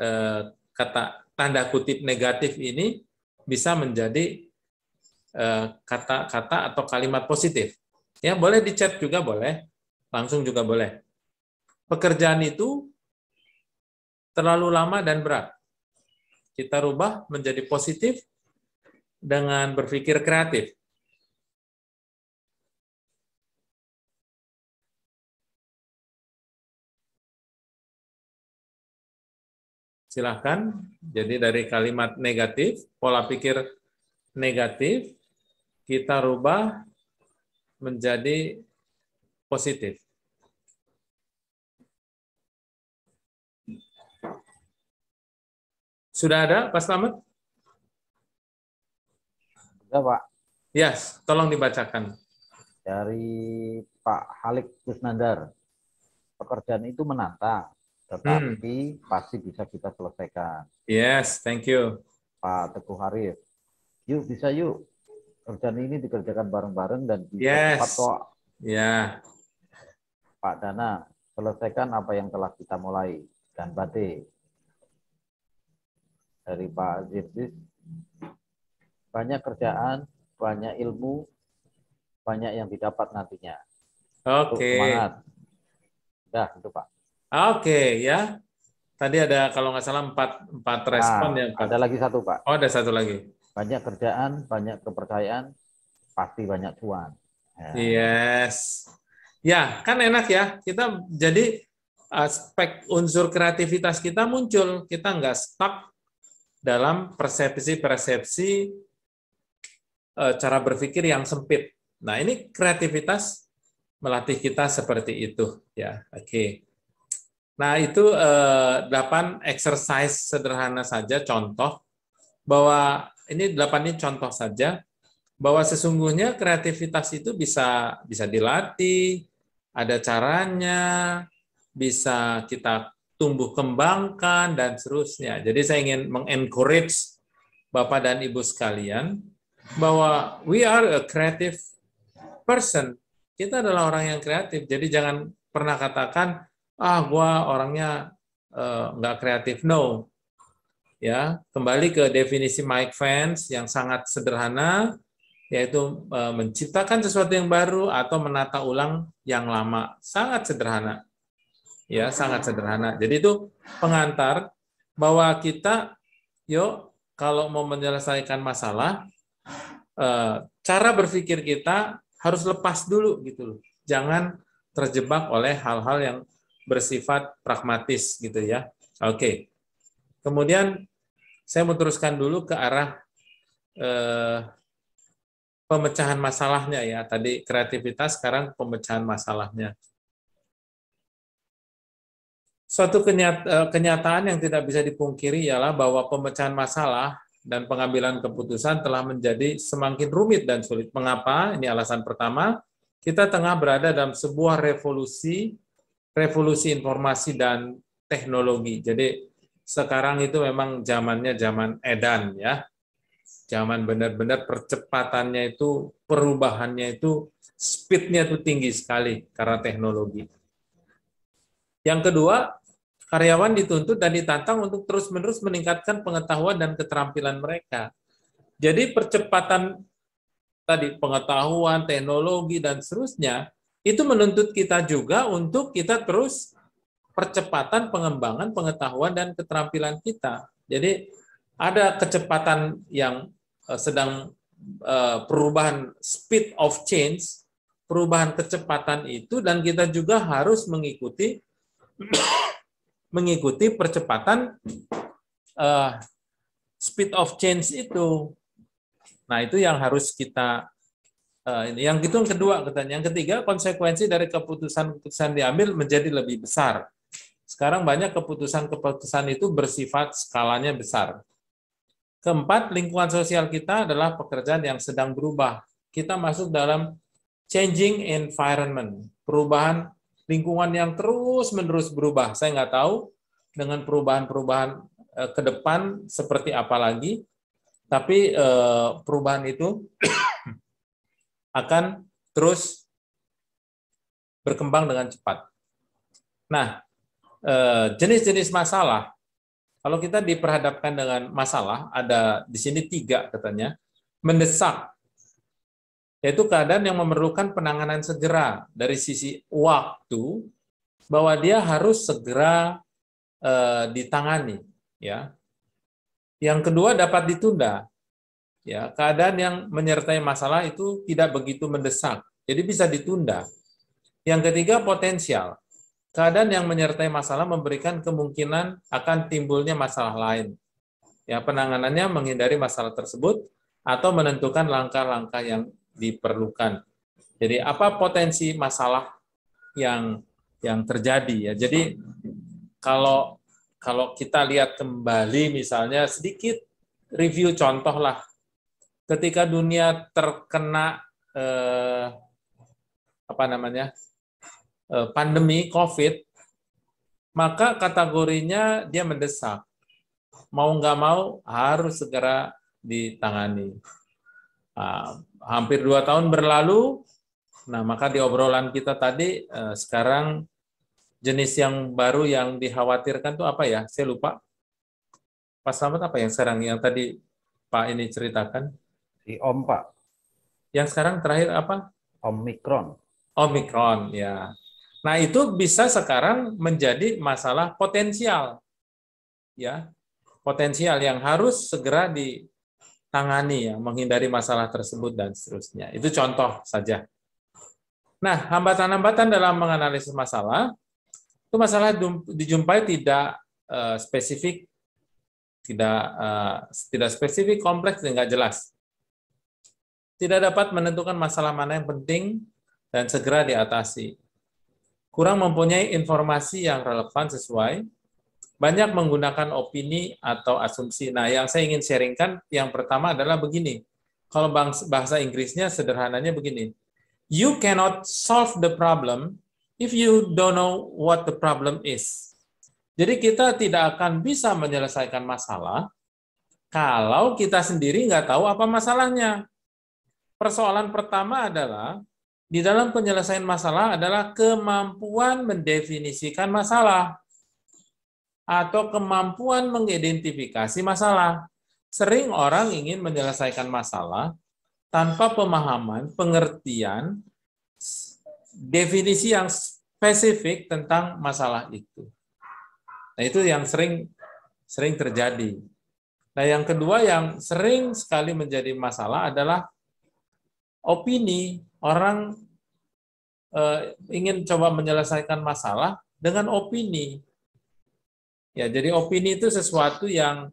eh, kata tanda kutip negatif ini bisa menjadi eh, kata-kata atau kalimat positif. Ya, boleh dicat juga boleh, langsung juga boleh. Pekerjaan itu terlalu lama dan berat. Kita rubah menjadi positif dengan berpikir kreatif. Silahkan. Jadi dari kalimat negatif, pola pikir negatif, kita rubah menjadi
positif. Sudah ada, Pak Slamet?
ya Pak. Yes, tolong dibacakan. Dari Pak Halik Kusnandar. Pekerjaan itu menantang tetapi hmm. pasti bisa kita selesaikan. Yes, thank you. Pak Teguh Harif. Yuk bisa yuk kerjaan ini dikerjakan bareng-bareng dan bisa yes. cepat kok. Ya. Yeah. Pak Dana, selesaikan apa yang telah kita mulai dan Bate. Dari Pak Zirdis. banyak kerjaan, banyak ilmu, banyak yang didapat nantinya. Oke. Okay. Semangat. Dah, itu Pak. Ah, oke okay, ya. Tadi ada
kalau nggak salah empat empat nah, respon nah, ya. pak
Ada lagi satu pak. Oh ada satu lagi. Banyak kerjaan, banyak kepercayaan, pasti banyak cuan.
Ya. Yes. Ya kan enak ya kita jadi aspek eh, unsur kreativitas kita muncul kita nggak stuck dalam persepsi-persepsi eh, cara berpikir yang sempit. Nah ini kreativitas melatih kita seperti itu ya. Oke. Okay. Nah, itu eh, 8 exercise sederhana saja, contoh, bahwa ini delapan ini contoh saja, bahwa sesungguhnya kreativitas itu bisa bisa dilatih, ada caranya, bisa kita tumbuh kembangkan, dan seterusnya. Jadi saya ingin mengencourage Bapak dan Ibu sekalian, bahwa we are a creative person. Kita adalah orang yang kreatif, jadi jangan pernah katakan, ah gua orangnya eh, nggak uh, kreatif no ya kembali ke definisi Mike Vance yang sangat sederhana yaitu uh, menciptakan sesuatu yang baru atau menata ulang yang lama sangat sederhana ya sangat sederhana jadi itu pengantar bahwa kita yuk kalau mau menyelesaikan masalah eh, cara berpikir kita harus lepas dulu gitu loh jangan terjebak oleh hal-hal yang bersifat pragmatis gitu ya. Oke. Okay. Kemudian saya mau teruskan dulu ke arah eh, pemecahan masalahnya ya. Tadi kreativitas, sekarang pemecahan masalahnya. Suatu kenyata, eh, kenyataan yang tidak bisa dipungkiri ialah bahwa pemecahan masalah dan pengambilan keputusan telah menjadi semakin rumit dan sulit. Mengapa? Ini alasan pertama. Kita tengah berada dalam sebuah revolusi revolusi informasi dan teknologi. Jadi sekarang itu memang zamannya zaman edan ya. Zaman benar-benar percepatannya itu, perubahannya itu, speednya itu tinggi sekali karena teknologi. Yang kedua, karyawan dituntut dan ditantang untuk terus-menerus meningkatkan pengetahuan dan keterampilan mereka. Jadi percepatan tadi pengetahuan, teknologi, dan seterusnya itu menuntut kita juga untuk kita terus percepatan pengembangan pengetahuan dan keterampilan kita. Jadi ada kecepatan yang eh, sedang eh, perubahan speed of change, perubahan kecepatan itu dan kita juga harus mengikuti mengikuti percepatan eh, speed of change itu. Nah, itu yang harus kita Eh, yang itu yang kedua katanya. Yang ketiga konsekuensi dari keputusan-keputusan diambil menjadi lebih besar. Sekarang banyak keputusan-keputusan itu bersifat skalanya besar. Keempat, lingkungan sosial kita adalah pekerjaan yang sedang berubah. Kita masuk dalam changing environment, perubahan lingkungan yang terus-menerus berubah. Saya nggak tahu dengan perubahan-perubahan eh, ke depan seperti apa lagi, tapi eh, perubahan itu akan terus berkembang dengan cepat. Nah, eh, jenis-jenis masalah, kalau kita diperhadapkan dengan masalah, ada di sini tiga katanya, mendesak, yaitu keadaan yang memerlukan penanganan segera dari sisi waktu, bahwa dia harus segera eh, ditangani. ya. Yang kedua dapat ditunda, Ya, keadaan yang menyertai masalah itu tidak begitu mendesak. Jadi bisa ditunda. Yang ketiga potensial. Keadaan yang menyertai masalah memberikan kemungkinan akan timbulnya masalah lain. Ya, penanganannya menghindari masalah tersebut atau menentukan langkah-langkah yang diperlukan. Jadi apa potensi masalah yang yang terjadi ya. Jadi kalau kalau kita lihat kembali misalnya sedikit review contoh lah ketika dunia terkena eh, apa namanya eh, pandemi COVID, maka kategorinya dia mendesak. Mau nggak mau harus segera ditangani. Nah, hampir dua tahun berlalu, nah maka di obrolan kita tadi eh, sekarang jenis yang baru yang dikhawatirkan tuh apa ya? Saya lupa. Pak Slamet apa yang sekarang yang tadi Pak ini ceritakan? Si Om Pak. Yang sekarang terakhir apa? Omikron. Omikron, ya. Nah, itu bisa sekarang menjadi masalah potensial. Ya. Potensial yang harus segera ditangani ya, menghindari masalah tersebut dan seterusnya. Itu contoh saja. Nah, hambatan-hambatan dalam menganalisis masalah itu masalah dijumpai tidak uh, spesifik tidak uh, tidak spesifik kompleks dan nggak jelas tidak dapat menentukan masalah mana yang penting dan segera diatasi. Kurang mempunyai informasi yang relevan sesuai, banyak menggunakan opini atau asumsi. Nah, yang saya ingin sharingkan yang pertama adalah begini. Kalau bahasa Inggrisnya sederhananya begini. You cannot solve the problem if you don't know what the problem is. Jadi kita tidak akan bisa menyelesaikan masalah kalau kita sendiri nggak tahu apa masalahnya. Persoalan pertama adalah di dalam penyelesaian masalah adalah kemampuan mendefinisikan masalah atau kemampuan mengidentifikasi masalah. Sering orang ingin menyelesaikan masalah tanpa pemahaman, pengertian, definisi yang spesifik tentang masalah itu. Nah, itu yang sering sering terjadi. Nah, yang kedua yang sering sekali menjadi masalah adalah opini orang eh, ingin coba menyelesaikan masalah dengan opini. Ya, jadi opini itu sesuatu yang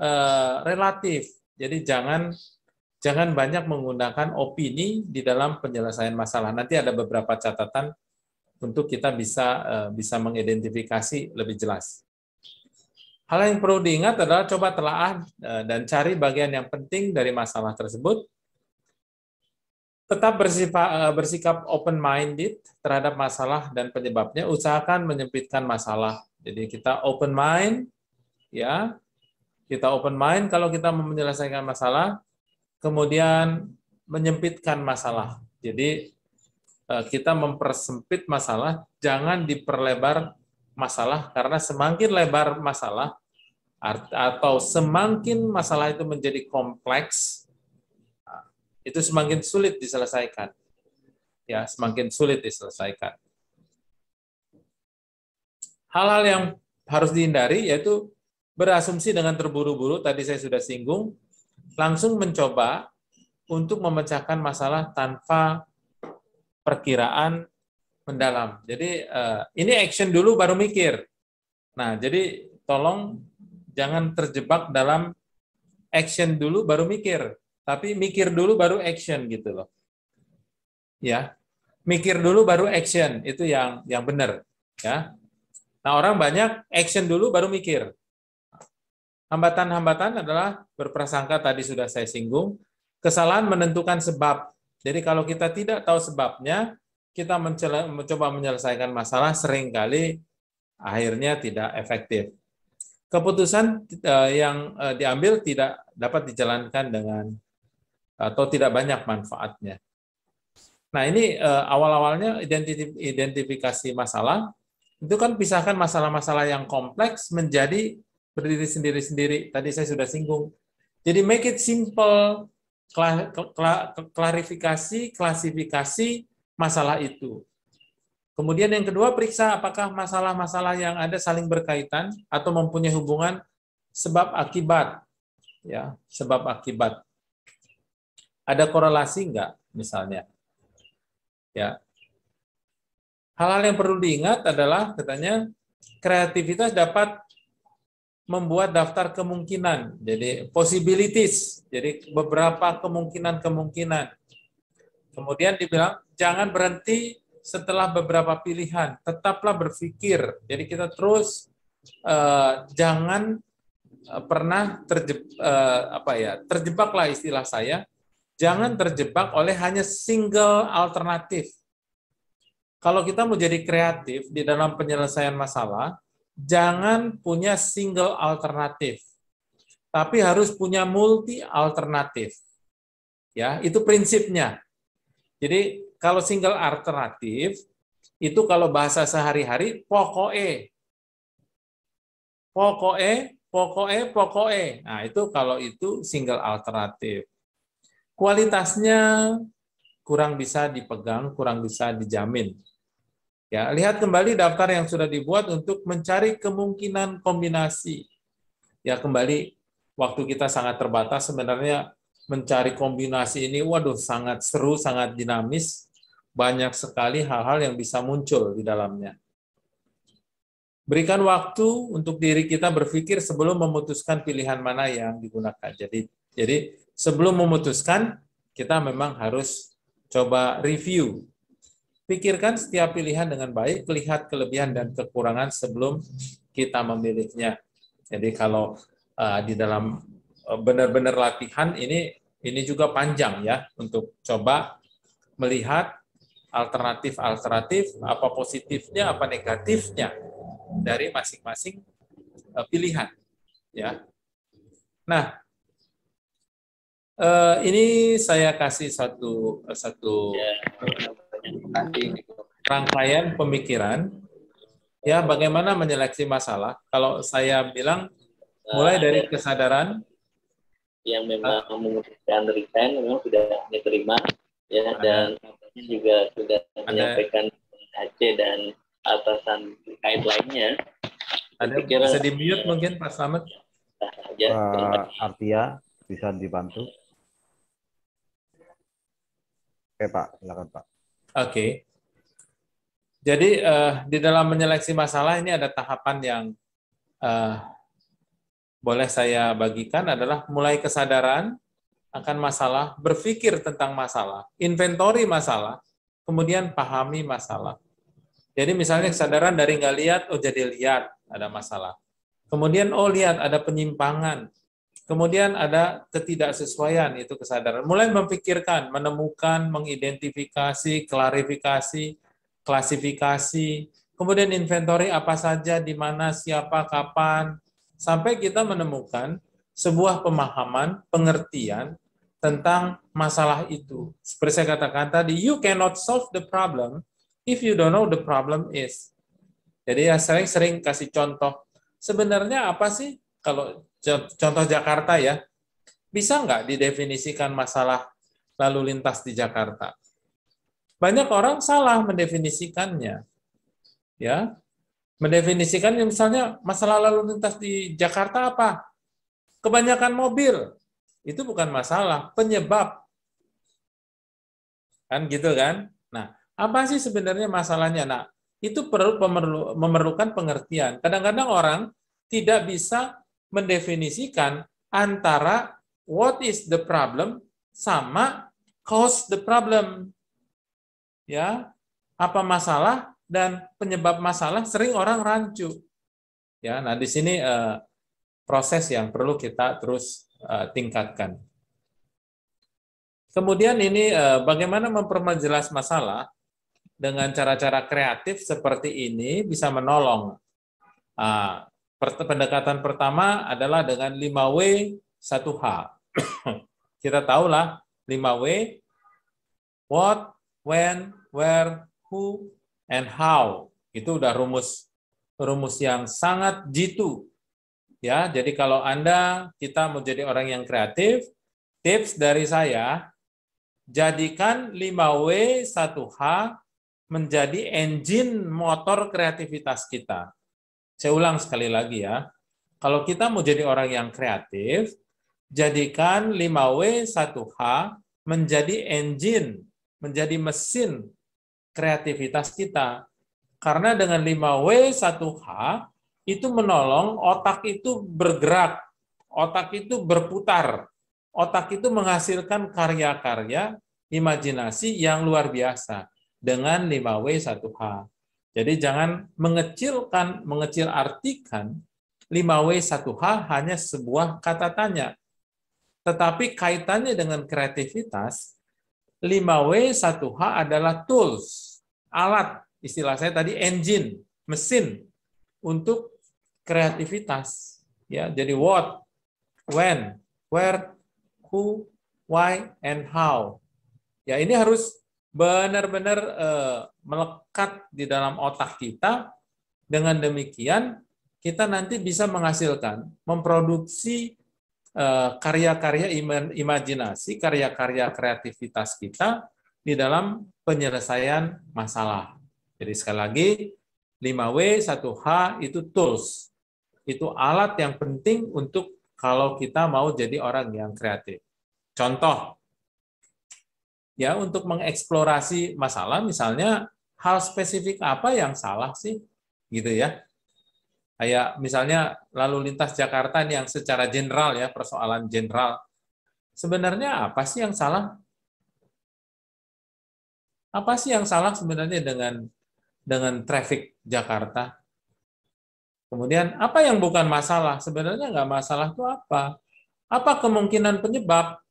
eh, relatif. Jadi jangan jangan banyak menggunakan opini di dalam penyelesaian masalah. Nanti ada beberapa catatan untuk kita bisa eh, bisa mengidentifikasi lebih jelas. Hal yang perlu diingat adalah coba telaah dan cari bagian yang penting dari masalah tersebut Tetap bersifat, eh, bersikap open-minded terhadap masalah dan penyebabnya. Usahakan menyempitkan masalah. Jadi kita open mind, ya, kita open mind kalau kita mau menyelesaikan masalah, kemudian menyempitkan masalah. Jadi eh, kita mempersempit masalah, jangan diperlebar masalah karena semakin lebar masalah atau semakin masalah itu menjadi kompleks, itu semakin sulit diselesaikan. Ya, semakin sulit diselesaikan. Hal-hal yang harus dihindari yaitu berasumsi dengan terburu-buru, tadi saya sudah singgung, langsung mencoba untuk memecahkan masalah tanpa perkiraan mendalam. Jadi eh, ini action dulu baru mikir. Nah, jadi tolong jangan terjebak dalam action dulu baru mikir tapi mikir dulu baru action gitu loh. Ya. Mikir dulu baru action, itu yang yang benar, ya. Nah, orang banyak action dulu baru mikir. Hambatan-hambatan adalah berprasangka tadi sudah saya singgung, kesalahan menentukan sebab. Jadi kalau kita tidak tahu sebabnya, kita mencoba menyelesaikan masalah seringkali akhirnya tidak efektif. Keputusan eh, yang eh, diambil tidak dapat dijalankan dengan atau tidak banyak manfaatnya. Nah, ini eh, awal-awalnya identifikasi masalah itu kan pisahkan masalah-masalah yang kompleks menjadi berdiri sendiri-sendiri. Tadi saya sudah singgung. Jadi make it simple, klarifikasi, klasifikasi masalah itu. Kemudian yang kedua periksa apakah masalah-masalah yang ada saling berkaitan atau mempunyai hubungan sebab akibat. Ya, sebab akibat. Ada korelasi enggak misalnya? Ya. Hal-hal yang perlu diingat adalah katanya kreativitas dapat membuat daftar kemungkinan. Jadi possibilities. Jadi beberapa kemungkinan-kemungkinan. Kemudian dibilang jangan berhenti setelah beberapa pilihan, tetaplah berpikir. Jadi kita terus eh, jangan eh, pernah terjebak eh, apa ya terjebaklah istilah saya Jangan terjebak oleh hanya single alternatif. Kalau kita mau jadi kreatif di dalam penyelesaian masalah, jangan punya single alternatif. Tapi harus punya multi alternatif. Ya, itu prinsipnya. Jadi kalau single alternatif itu kalau bahasa sehari-hari pokoke. e, pokoke, e. Nah, itu kalau itu single alternatif kualitasnya kurang bisa dipegang, kurang bisa dijamin. Ya, lihat kembali daftar yang sudah dibuat untuk mencari kemungkinan kombinasi. Ya, kembali waktu kita sangat terbatas sebenarnya mencari kombinasi ini waduh sangat seru, sangat dinamis, banyak sekali hal-hal yang bisa muncul di dalamnya. Berikan waktu untuk diri kita berpikir sebelum memutuskan pilihan mana yang digunakan. Jadi jadi sebelum memutuskan, kita memang harus coba review. Pikirkan setiap pilihan dengan baik, lihat kelebihan dan kekurangan sebelum kita memilihnya. Jadi kalau uh, di dalam eh, benar-benar latihan ini ini juga panjang ya untuk coba melihat alternatif-alternatif apa positifnya apa negatifnya dari masing-masing eh, pilihan ya. Nah, Uh, ini saya kasih satu satu ya, gitu. rangkaian pemikiran ya bagaimana menyeleksi masalah. Kalau saya bilang mulai dari nah, kesadaran
yang memang uh, menggunakan resign memang sudah diterima ya ada, dan juga sudah ada, menyampaikan HC dan atasan terkait lainnya. Ada kira bisa di
mungkin Pak Slamet?
Nah, Uh, Artia bisa dibantu. Oke Pak, silakan Pak. Oke. Okay.
Jadi uh, di dalam menyeleksi masalah ini ada tahapan yang uh, boleh saya bagikan adalah mulai kesadaran akan masalah, berpikir tentang masalah, inventory masalah, kemudian pahami masalah. Jadi misalnya kesadaran dari nggak lihat, oh jadi lihat ada masalah. Kemudian oh lihat ada penyimpangan, Kemudian ada ketidaksesuaian, itu kesadaran. Mulai memikirkan, menemukan, mengidentifikasi, klarifikasi, klasifikasi, kemudian inventory apa saja, di mana, siapa, kapan, sampai kita menemukan sebuah pemahaman, pengertian tentang masalah itu. Seperti saya katakan tadi, you cannot solve the problem if you don't know the problem is. Jadi ya sering-sering kasih contoh. Sebenarnya apa sih kalau contoh Jakarta ya, bisa nggak didefinisikan masalah lalu lintas di Jakarta? Banyak orang salah mendefinisikannya. Ya, mendefinisikan misalnya masalah lalu lintas di Jakarta apa? Kebanyakan mobil. Itu bukan masalah, penyebab. Kan gitu kan? Nah, apa sih sebenarnya masalahnya? Nah, itu perlu memerlukan pengertian. Kadang-kadang orang tidak bisa mendefinisikan antara what is the problem sama cause the problem. Ya, apa masalah dan penyebab masalah sering orang rancu. Ya, nah di sini uh, proses yang perlu kita terus uh, tingkatkan. Kemudian ini uh, bagaimana memperjelas masalah dengan cara-cara kreatif seperti ini bisa menolong uh, pendekatan pertama adalah dengan 5W 1H. Kita tahulah 5W what, when, where, who, and how. Itu udah rumus rumus yang sangat jitu. Ya, jadi kalau Anda kita mau jadi orang yang kreatif, tips dari saya jadikan 5W 1H menjadi engine motor kreativitas kita. Saya ulang sekali lagi ya. Kalau kita mau jadi orang yang kreatif, jadikan 5W 1H menjadi engine, menjadi mesin kreativitas kita. Karena dengan 5W 1H itu menolong otak itu bergerak, otak itu berputar, otak itu menghasilkan karya-karya imajinasi yang luar biasa dengan 5W 1H. Jadi jangan mengecilkan, mengecil artikan 5W1H hanya sebuah kata tanya. Tetapi kaitannya dengan kreativitas, 5W1H adalah tools, alat, istilah saya tadi engine, mesin untuk kreativitas. Ya, jadi what, when, where, who, why, and how. Ya, ini harus benar-benar uh, melekat di dalam otak kita. Dengan demikian, kita nanti bisa menghasilkan, memproduksi eh, karya-karya imajinasi, karya-karya kreativitas kita di dalam penyelesaian masalah. Jadi sekali lagi, 5W, 1H itu tools. Itu alat yang penting untuk kalau kita mau jadi orang yang kreatif. Contoh, ya untuk mengeksplorasi masalah misalnya hal spesifik apa yang salah sih? Gitu ya. Kayak misalnya lalu lintas Jakarta ini yang secara general ya, persoalan general. Sebenarnya apa sih yang salah? Apa sih yang salah sebenarnya dengan dengan traffic Jakarta? Kemudian apa yang bukan masalah? Sebenarnya nggak masalah itu apa? Apa kemungkinan penyebab?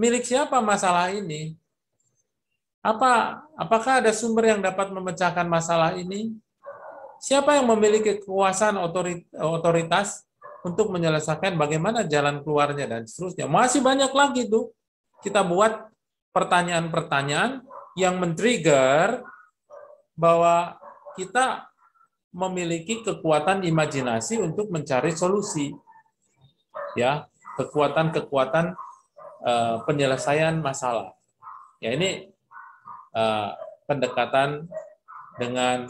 Milik siapa masalah ini? Apa apakah ada sumber yang dapat memecahkan masalah ini? Siapa yang memiliki kekuasaan otoritas untuk menyelesaikan bagaimana jalan keluarnya dan seterusnya? Masih banyak lagi tuh kita buat pertanyaan-pertanyaan yang men-trigger bahwa kita memiliki kekuatan imajinasi untuk mencari solusi. Ya, kekuatan-kekuatan eh, penyelesaian masalah. Ya ini uh, pendekatan dengan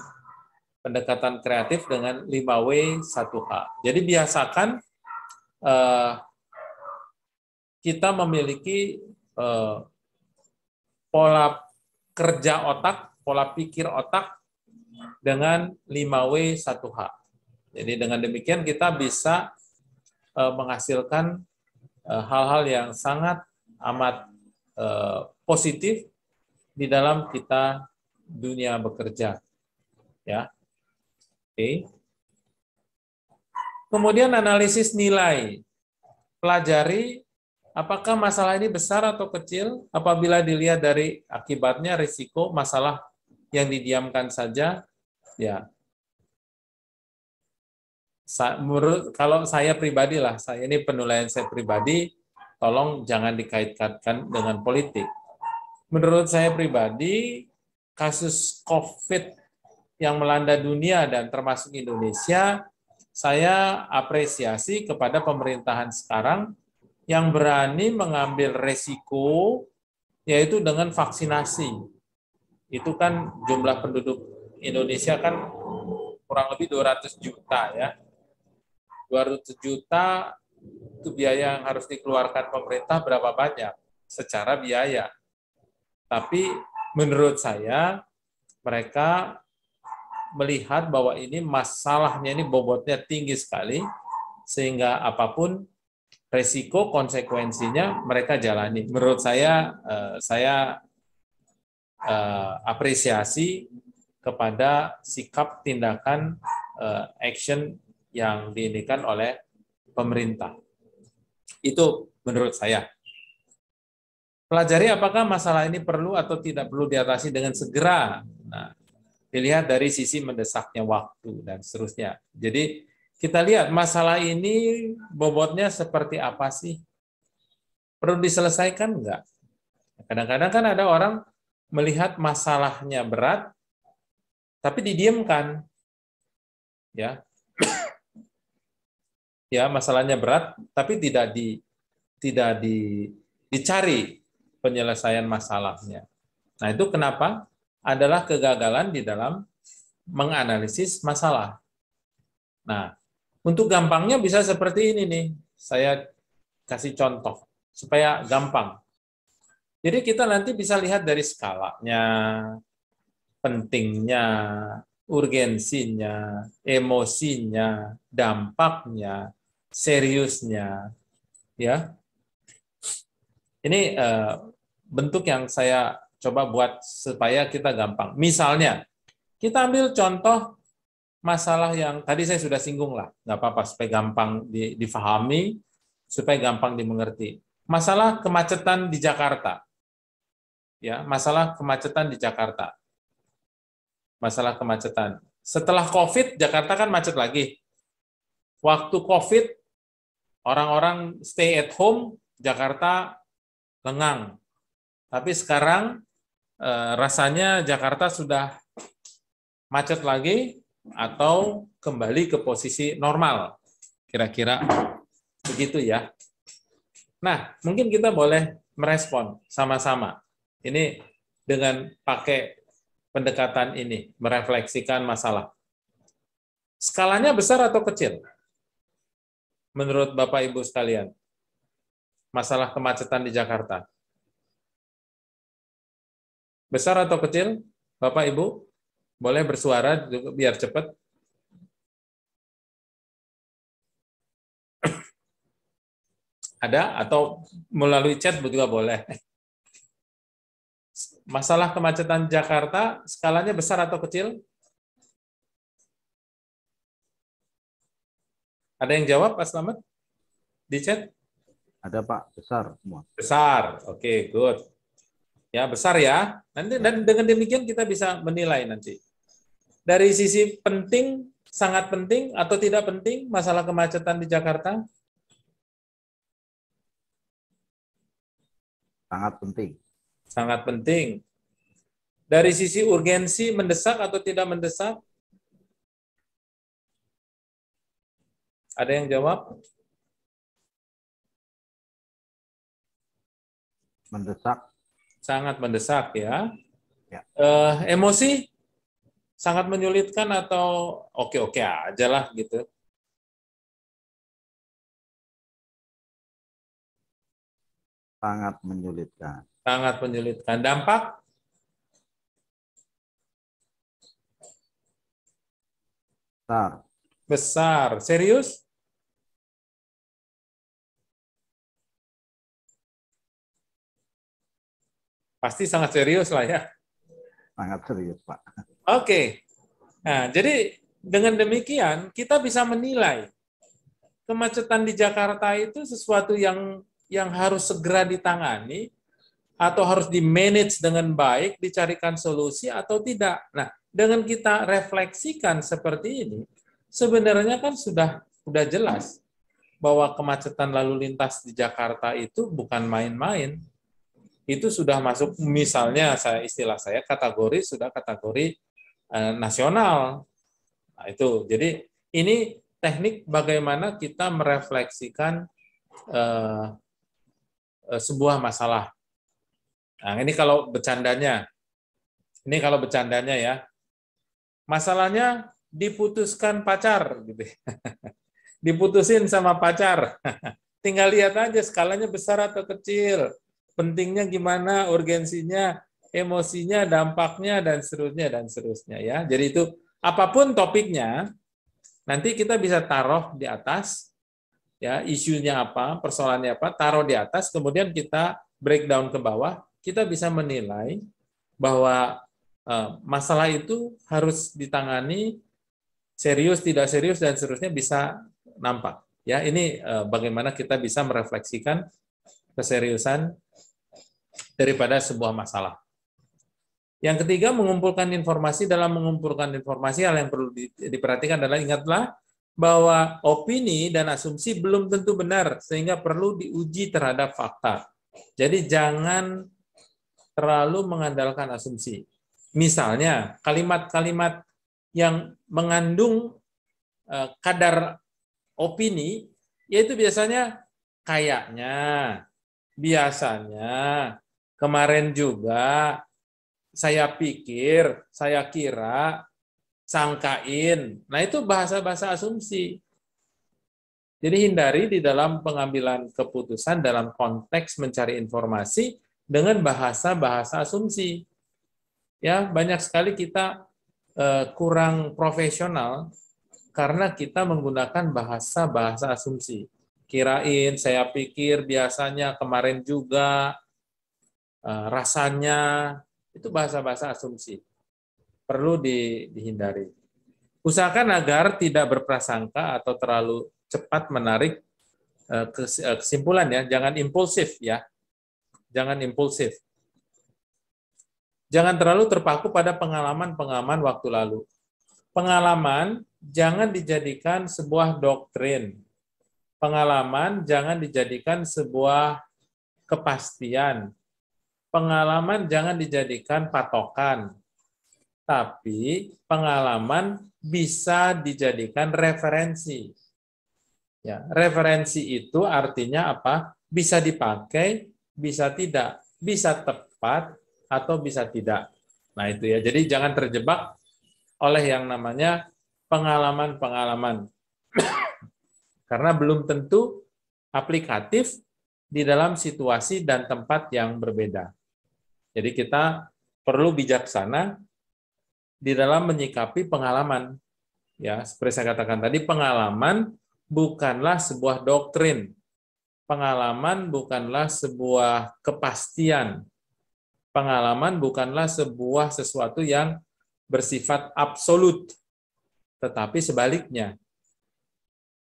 pendekatan kreatif dengan 5W 1H. Jadi biasakan uh, kita memiliki uh, pola kerja otak, pola pikir otak dengan 5W 1H. Jadi dengan demikian kita bisa uh, menghasilkan hal-hal yang sangat amat positif di dalam kita dunia bekerja. Ya. Oke. Kemudian analisis nilai. Pelajari apakah masalah ini besar atau kecil apabila dilihat dari akibatnya risiko masalah yang didiamkan saja ya menurut kalau saya pribadi lah saya ini penilaian saya pribadi tolong jangan dikaitkan dengan politik menurut saya pribadi kasus COVID yang melanda dunia dan termasuk Indonesia, saya apresiasi kepada pemerintahan sekarang yang berani mengambil resiko yaitu dengan vaksinasi. Itu kan jumlah penduduk Indonesia kan kurang lebih 200 juta ya. 200 juta itu biaya yang harus dikeluarkan pemerintah berapa banyak secara biaya. Tapi menurut saya mereka melihat bahwa ini masalahnya ini bobotnya tinggi sekali sehingga apapun resiko konsekuensinya mereka jalani. Menurut saya eh, saya eh, apresiasi kepada sikap tindakan eh, action yang diinginkan oleh pemerintah. Itu menurut saya. Pelajari apakah masalah ini perlu atau tidak perlu diatasi dengan segera. Nah, dilihat dari sisi mendesaknya waktu dan seterusnya. Jadi kita lihat masalah ini bobotnya seperti apa sih? Perlu diselesaikan enggak? Kadang-kadang kan ada orang melihat masalahnya berat, tapi didiamkan. Ya, ya masalahnya berat tapi tidak di tidak di dicari penyelesaian masalahnya. Nah, itu kenapa? Adalah kegagalan di dalam menganalisis masalah. Nah, untuk gampangnya bisa seperti ini nih. Saya kasih contoh supaya gampang. Jadi kita nanti bisa lihat dari skalanya, pentingnya, urgensinya, emosinya, dampaknya, seriusnya, ya. Ini uh, bentuk yang saya coba buat supaya kita gampang. Misalnya, kita ambil contoh masalah yang tadi saya sudah singgung lah, nggak apa-apa supaya gampang difahami, supaya gampang dimengerti. Masalah kemacetan di Jakarta, ya masalah kemacetan di Jakarta, masalah kemacetan. Setelah COVID, Jakarta kan macet lagi. Waktu COVID, orang-orang stay at home, Jakarta lengang, tapi sekarang eh, rasanya Jakarta sudah macet lagi atau kembali ke posisi normal. Kira-kira begitu ya. Nah, mungkin kita boleh merespon sama-sama. Ini dengan pakai pendekatan ini, merefleksikan masalah. Skalanya besar atau kecil? Menurut Bapak Ibu sekalian, masalah kemacetan
di Jakarta. Besar atau kecil? Bapak Ibu, boleh bersuara biar cepat. Ada atau melalui chat juga boleh. Masalah kemacetan Jakarta skalanya besar atau kecil?
Ada yang jawab, Pak Slamet? Di
chat? Ada, Pak. Besar semua.
Besar. Oke, okay, good. Ya, besar ya. Nanti dan dengan demikian kita bisa menilai nanti. Dari sisi penting, sangat penting atau tidak penting masalah kemacetan di Jakarta?
Sangat penting. Sangat penting. Dari sisi urgensi mendesak atau tidak mendesak? Ada yang jawab?
Mendesak sangat mendesak ya. ya. Uh, emosi sangat menyulitkan atau oke-oke aja lah gitu.
Sangat menyulitkan.
Sangat menyulitkan. Dampak?
Besar. Besar.
Serius?
Pasti sangat serius lah ya.
Sangat serius, Pak.
Oke. Okay. Nah, jadi dengan demikian kita bisa menilai kemacetan di Jakarta itu sesuatu yang yang harus segera ditangani atau harus di manage dengan baik, dicarikan solusi atau tidak. Nah, dengan kita refleksikan seperti ini, sebenarnya kan sudah sudah jelas bahwa kemacetan lalu lintas di Jakarta itu bukan main-main itu sudah masuk misalnya saya istilah saya kategori sudah kategori eh, nasional. Nah, itu. Jadi ini teknik bagaimana kita merefleksikan eh, eh sebuah masalah. Nah, ini kalau bercandanya. Ini kalau bercandanya ya. Masalahnya diputuskan pacar gitu. Diputusin sama pacar. Tinggal lihat aja skalanya besar atau kecil pentingnya gimana, urgensinya, emosinya, dampaknya, dan seterusnya, dan seterusnya. ya. Jadi itu apapun topiknya, nanti kita bisa taruh di atas, ya isunya apa, persoalannya apa, taruh di atas, kemudian kita breakdown ke bawah, kita bisa menilai bahwa eh, masalah itu harus ditangani serius, tidak serius, dan seterusnya bisa nampak. Ya, ini eh, bagaimana kita bisa merefleksikan keseriusan daripada sebuah masalah. Yang ketiga, mengumpulkan informasi. Dalam mengumpulkan informasi, hal yang perlu diperhatikan adalah ingatlah bahwa opini dan asumsi belum tentu benar, sehingga perlu diuji terhadap fakta. Jadi jangan terlalu mengandalkan asumsi. Misalnya, kalimat-kalimat yang mengandung e, kadar opini, yaitu biasanya kayaknya, biasanya, Kemarin juga saya pikir, saya kira, sangkain. Nah itu bahasa-bahasa asumsi. Jadi hindari di dalam pengambilan keputusan dalam konteks mencari informasi dengan bahasa-bahasa asumsi. Ya, banyak sekali kita eh, kurang profesional karena kita menggunakan bahasa-bahasa asumsi. Kirain, saya pikir biasanya kemarin juga Eh, rasanya, itu bahasa-bahasa asumsi. Perlu di, dihindari. Usahakan agar tidak berprasangka atau terlalu cepat menarik eh, eh, kesimpulan ya, jangan impulsif ya. Jangan impulsif. Jangan terlalu terpaku pada pengalaman-pengalaman waktu lalu. Pengalaman jangan dijadikan sebuah doktrin. Pengalaman jangan dijadikan sebuah kepastian pengalaman jangan dijadikan patokan, tapi pengalaman bisa dijadikan referensi. Ya, referensi itu artinya apa? Bisa dipakai, bisa tidak, bisa tepat atau bisa tidak. Nah, itu ya. Jadi jangan terjebak oleh yang namanya pengalaman-pengalaman. Karena belum tentu aplikatif di dalam situasi dan tempat yang berbeda. Jadi kita perlu bijaksana di dalam menyikapi pengalaman. Ya, seperti saya katakan tadi, pengalaman bukanlah sebuah doktrin. Pengalaman bukanlah sebuah kepastian. Pengalaman bukanlah sebuah sesuatu yang bersifat absolut. Tetapi sebaliknya,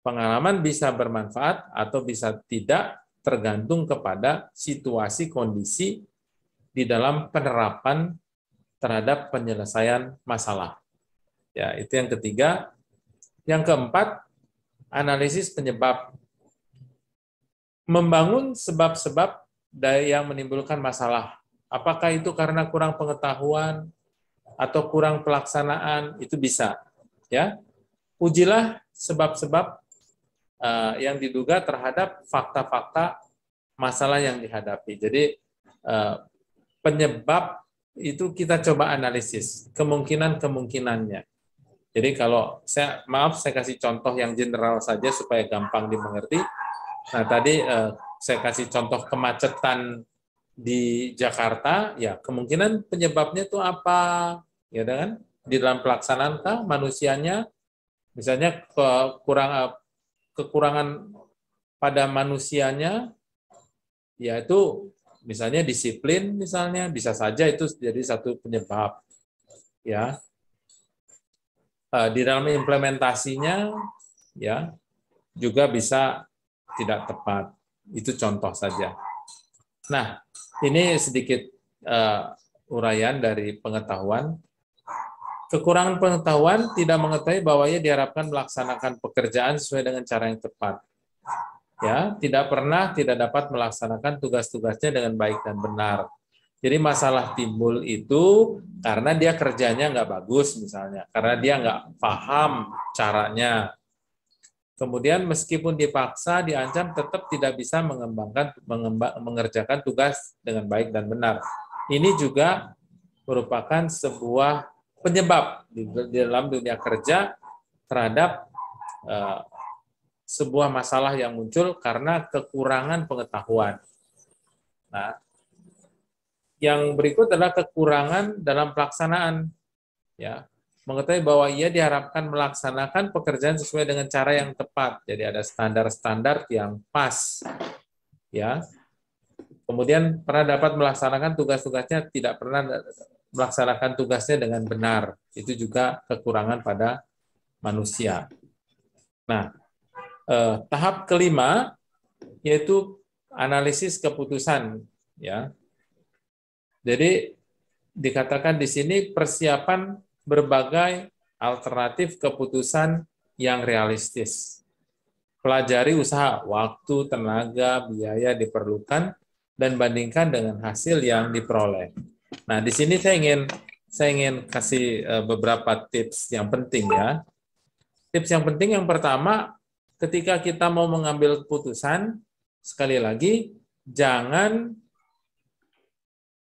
pengalaman bisa bermanfaat atau bisa tidak tergantung kepada situasi, kondisi, di dalam penerapan terhadap penyelesaian masalah. Ya, itu yang ketiga. Yang keempat, analisis penyebab. Membangun sebab-sebab yang menimbulkan masalah. Apakah itu karena kurang pengetahuan atau kurang pelaksanaan? Itu bisa. Ya, ujilah sebab-sebab eh, yang diduga terhadap fakta-fakta masalah yang dihadapi. Jadi eh, penyebab itu kita coba analisis kemungkinan-kemungkinannya. Jadi kalau saya maaf saya kasih contoh yang general saja supaya gampang dimengerti. Nah, tadi eh, saya kasih contoh kemacetan di Jakarta, ya kemungkinan penyebabnya itu apa, ya kan? Di dalam pelaksanaan kah manusianya, misalnya eh, kekurangan pada manusianya, yaitu Misalnya disiplin misalnya bisa saja itu jadi satu penyebab. Ya. Eh, di dalam implementasinya ya juga bisa tidak tepat. Itu contoh saja. Nah, ini sedikit uh, uraian dari pengetahuan kekurangan pengetahuan tidak mengetahui bahwa ia diharapkan melaksanakan pekerjaan sesuai dengan cara yang tepat ya tidak pernah tidak dapat melaksanakan tugas-tugasnya dengan baik dan benar. Jadi masalah timbul itu karena dia kerjanya nggak bagus misalnya, karena dia nggak paham caranya. Kemudian meskipun dipaksa, diancam tetap tidak bisa mengembangkan mengembang, mengerjakan tugas dengan baik dan benar. Ini juga merupakan sebuah penyebab di, di dalam dunia kerja terhadap eh, sebuah masalah yang muncul karena kekurangan pengetahuan. Nah, yang berikut adalah kekurangan dalam pelaksanaan. Ya, mengetahui bahwa ia diharapkan melaksanakan pekerjaan sesuai dengan cara yang tepat. Jadi ada standar-standar yang pas. Ya. Kemudian pernah dapat melaksanakan tugas-tugasnya tidak pernah melaksanakan tugasnya dengan benar. Itu juga kekurangan pada manusia. Nah, Eh, tahap kelima yaitu analisis keputusan ya. Jadi dikatakan di sini persiapan berbagai alternatif keputusan yang realistis. Pelajari usaha, waktu, tenaga, biaya diperlukan dan bandingkan dengan hasil yang diperoleh. Nah, di sini saya ingin saya ingin kasih eh, beberapa tips yang penting ya. Tips yang penting yang pertama ketika kita mau mengambil keputusan, sekali lagi, jangan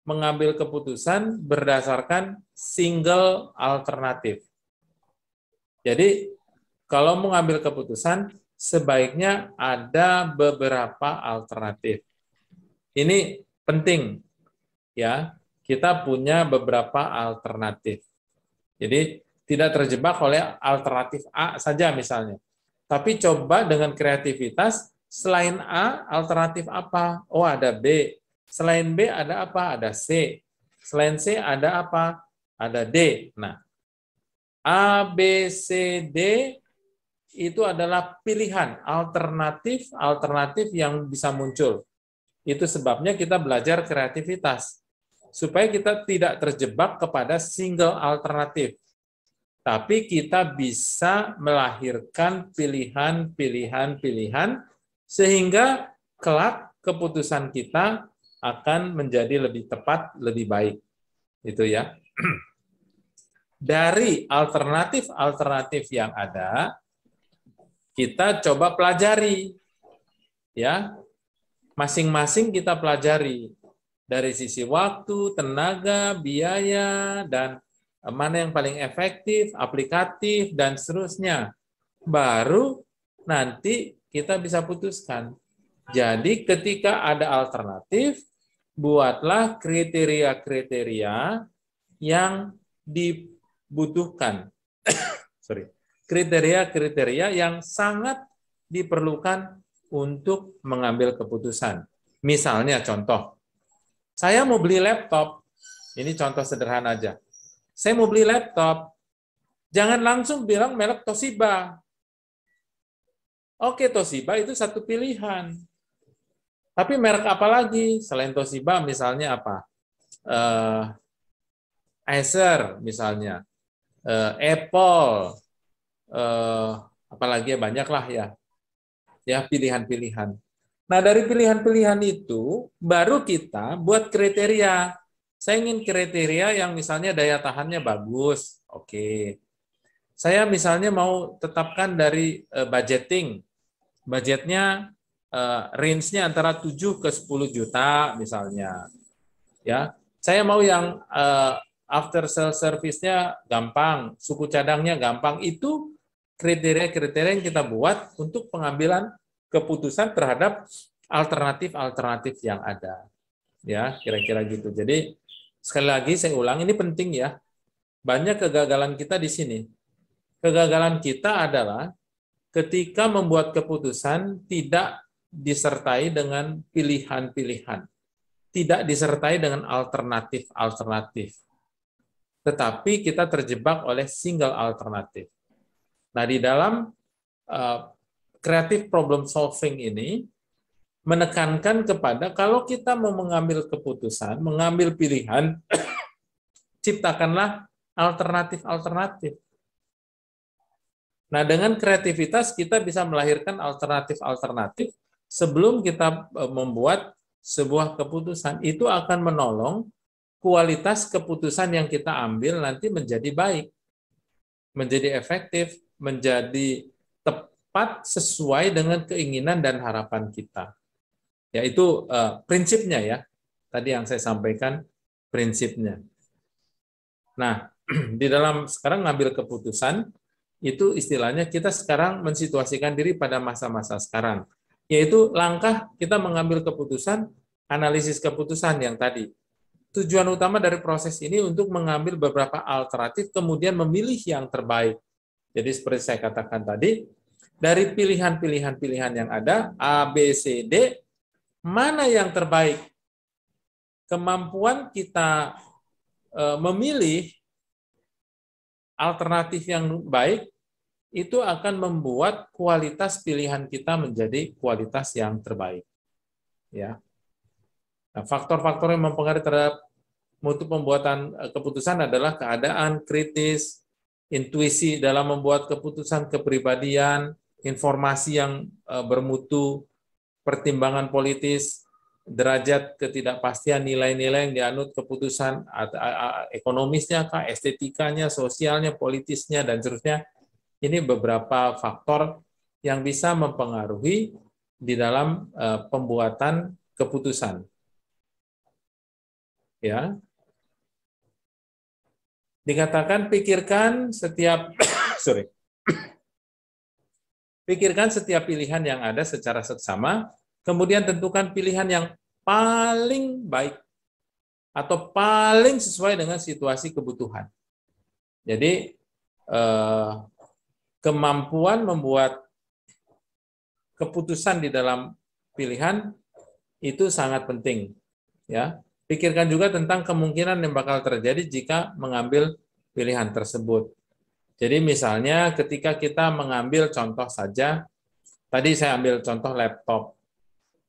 mengambil keputusan berdasarkan single alternatif. Jadi, kalau mengambil keputusan, sebaiknya ada beberapa alternatif. Ini penting, ya. Kita punya beberapa alternatif. Jadi, tidak terjebak oleh alternatif A saja misalnya. Tapi coba dengan kreativitas, selain A, alternatif apa? Oh, ada B. Selain B, ada apa? Ada C. Selain C, ada apa? Ada D. Nah, A, B, C, D itu adalah pilihan alternatif alternatif yang bisa muncul. Itu sebabnya kita belajar kreativitas supaya kita tidak terjebak kepada single alternatif tapi kita bisa melahirkan pilihan-pilihan-pilihan sehingga kelak keputusan kita akan menjadi lebih tepat, lebih baik. Itu ya. Dari alternatif-alternatif yang ada, kita coba pelajari. Ya. Masing-masing kita pelajari dari sisi waktu, tenaga, biaya dan mana yang paling efektif, aplikatif, dan seterusnya. Baru nanti kita bisa putuskan. Jadi ketika ada alternatif, buatlah kriteria-kriteria yang dibutuhkan. Sorry. Kriteria-kriteria yang sangat diperlukan untuk mengambil keputusan. Misalnya contoh, saya mau beli laptop. Ini contoh sederhana aja saya mau beli laptop, jangan langsung bilang merek Toshiba. Oke, Toshiba itu satu pilihan. Tapi merek apa lagi? Selain Toshiba, misalnya apa? Uh, Acer, misalnya. Uh, Apple. Uh, apalagi ya, banyaklah ya. Ya, pilihan-pilihan. Nah, dari pilihan-pilihan itu, baru kita buat kriteria saya ingin kriteria yang misalnya daya tahannya bagus, oke. Saya misalnya mau tetapkan dari eh, budgeting, budgetnya eh, range-nya antara 7 ke 10 juta misalnya. Ya, saya mau yang eh, after sales service-nya gampang, suku cadangnya gampang. Itu kriteria-kriteria yang kita buat untuk pengambilan keputusan terhadap alternatif-alternatif yang ada. Ya, kira-kira gitu. Jadi Sekali lagi saya ulang, ini penting ya. Banyak kegagalan kita di sini. Kegagalan kita adalah ketika membuat keputusan tidak disertai dengan pilihan-pilihan. Tidak disertai dengan alternatif-alternatif. Tetapi kita terjebak oleh single alternatif. Nah, di dalam uh, creative problem solving ini, menekankan kepada kalau kita mau mengambil keputusan, mengambil pilihan, ciptakanlah alternatif-alternatif. Nah, dengan kreativitas kita bisa melahirkan alternatif-alternatif sebelum kita e, membuat sebuah keputusan. Itu akan menolong kualitas keputusan yang kita ambil nanti menjadi baik, menjadi efektif, menjadi tepat sesuai dengan keinginan dan harapan kita. Ya, itu uh, prinsipnya ya. Tadi yang saya sampaikan prinsipnya. Nah, di dalam sekarang ngambil keputusan itu istilahnya kita sekarang mensituasikan diri pada masa-masa sekarang, yaitu langkah kita mengambil keputusan, analisis keputusan yang tadi. Tujuan utama dari proses ini untuk mengambil beberapa alternatif kemudian memilih yang terbaik. Jadi seperti saya katakan tadi, dari pilihan-pilihan pilihan yang ada A, B, C, D, mana yang terbaik. Kemampuan kita e, memilih alternatif yang baik itu akan membuat kualitas pilihan kita menjadi kualitas yang terbaik. Ya. faktor nah, faktor-faktor yang mempengaruhi terhadap mutu pembuatan e, keputusan adalah keadaan kritis, intuisi dalam membuat keputusan, kepribadian, informasi yang e, bermutu, pertimbangan politis, derajat ketidakpastian nilai-nilai yang dianut keputusan ekonomisnya kah, estetikanya, sosialnya, politisnya dan seterusnya. Ini beberapa faktor yang bisa mempengaruhi di dalam eh, pembuatan keputusan. Ya. Dikatakan pikirkan setiap sorry. Pikirkan setiap pilihan yang ada secara seksama, kemudian tentukan pilihan yang paling baik atau paling sesuai dengan situasi kebutuhan. Jadi eh, kemampuan membuat keputusan di dalam pilihan itu sangat penting. Ya, pikirkan juga tentang kemungkinan yang bakal terjadi jika mengambil pilihan tersebut. Jadi misalnya ketika kita mengambil contoh saja, tadi saya ambil contoh laptop.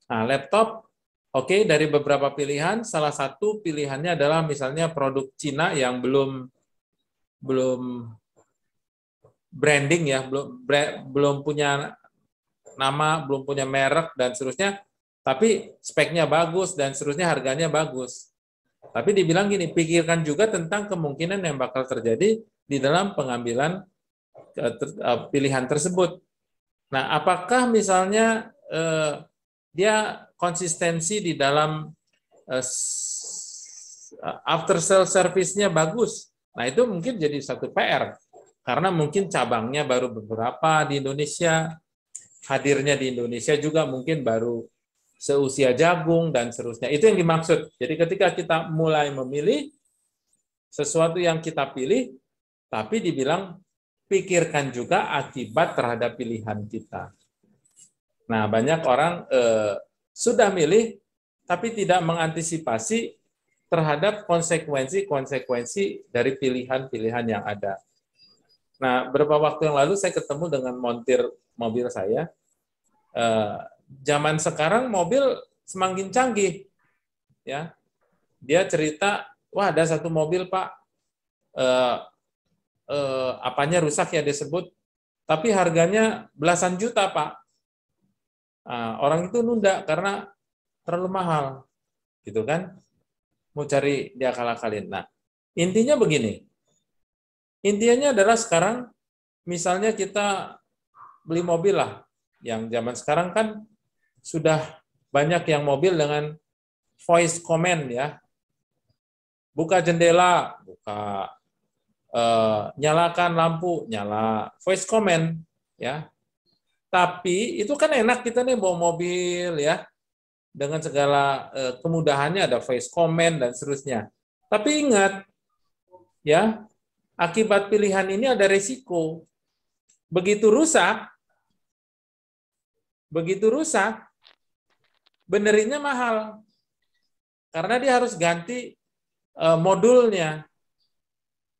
Nah, laptop, oke okay, dari beberapa pilihan, salah satu pilihannya adalah misalnya produk Cina yang belum belum branding ya, belum belum punya nama, belum punya merek dan seterusnya, tapi speknya bagus dan seterusnya harganya bagus. Tapi dibilang gini, pikirkan juga tentang kemungkinan yang bakal terjadi di dalam pengambilan eh, pilihan tersebut. Nah, apakah misalnya eh, dia konsistensi di dalam eh, after sale service-nya bagus? Nah, itu mungkin jadi satu PR karena mungkin cabangnya baru beberapa di Indonesia, hadirnya di Indonesia juga mungkin baru seusia jagung dan seterusnya. Itu yang dimaksud. Jadi ketika kita mulai memilih sesuatu yang kita pilih, tapi dibilang pikirkan juga akibat terhadap pilihan kita. Nah, banyak orang eh, sudah milih tapi tidak mengantisipasi terhadap konsekuensi-konsekuensi dari pilihan-pilihan yang ada. Nah, beberapa waktu yang lalu saya ketemu dengan montir mobil saya. Eh, zaman sekarang mobil semakin canggih, ya. Dia cerita, wah ada satu mobil pak, eh, eh, apanya rusak ya disebut, tapi harganya belasan juta pak. Nah, orang itu nunda karena terlalu mahal, gitu kan? Mau cari dia kalah kalin. Nah, intinya begini. Intinya adalah sekarang, misalnya kita beli mobil lah, yang zaman sekarang kan sudah banyak yang mobil dengan voice command ya. Buka jendela, buka Eh, nyalakan lampu, nyala voice command, ya. Tapi itu kan enak kita nih bawa mobil ya dengan segala eh, kemudahannya ada voice command dan seterusnya. Tapi ingat ya, akibat pilihan ini ada resiko. Begitu rusak begitu rusak benerinnya mahal. Karena dia harus ganti eh, modulnya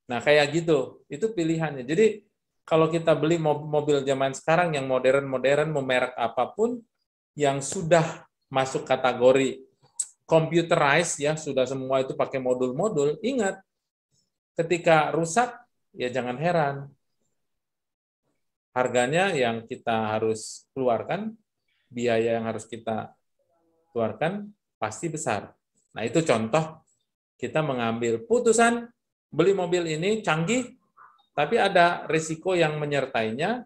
Nah, kayak gitu. Itu pilihannya. Jadi, kalau kita beli mobil zaman sekarang yang modern-modern, memerek apapun, yang sudah masuk kategori computerized, ya sudah semua itu pakai modul-modul, ingat, ketika rusak, ya jangan heran. Harganya yang kita harus keluarkan, biaya yang harus kita keluarkan, pasti besar. Nah, itu contoh kita mengambil putusan beli mobil ini canggih, tapi ada risiko yang menyertainya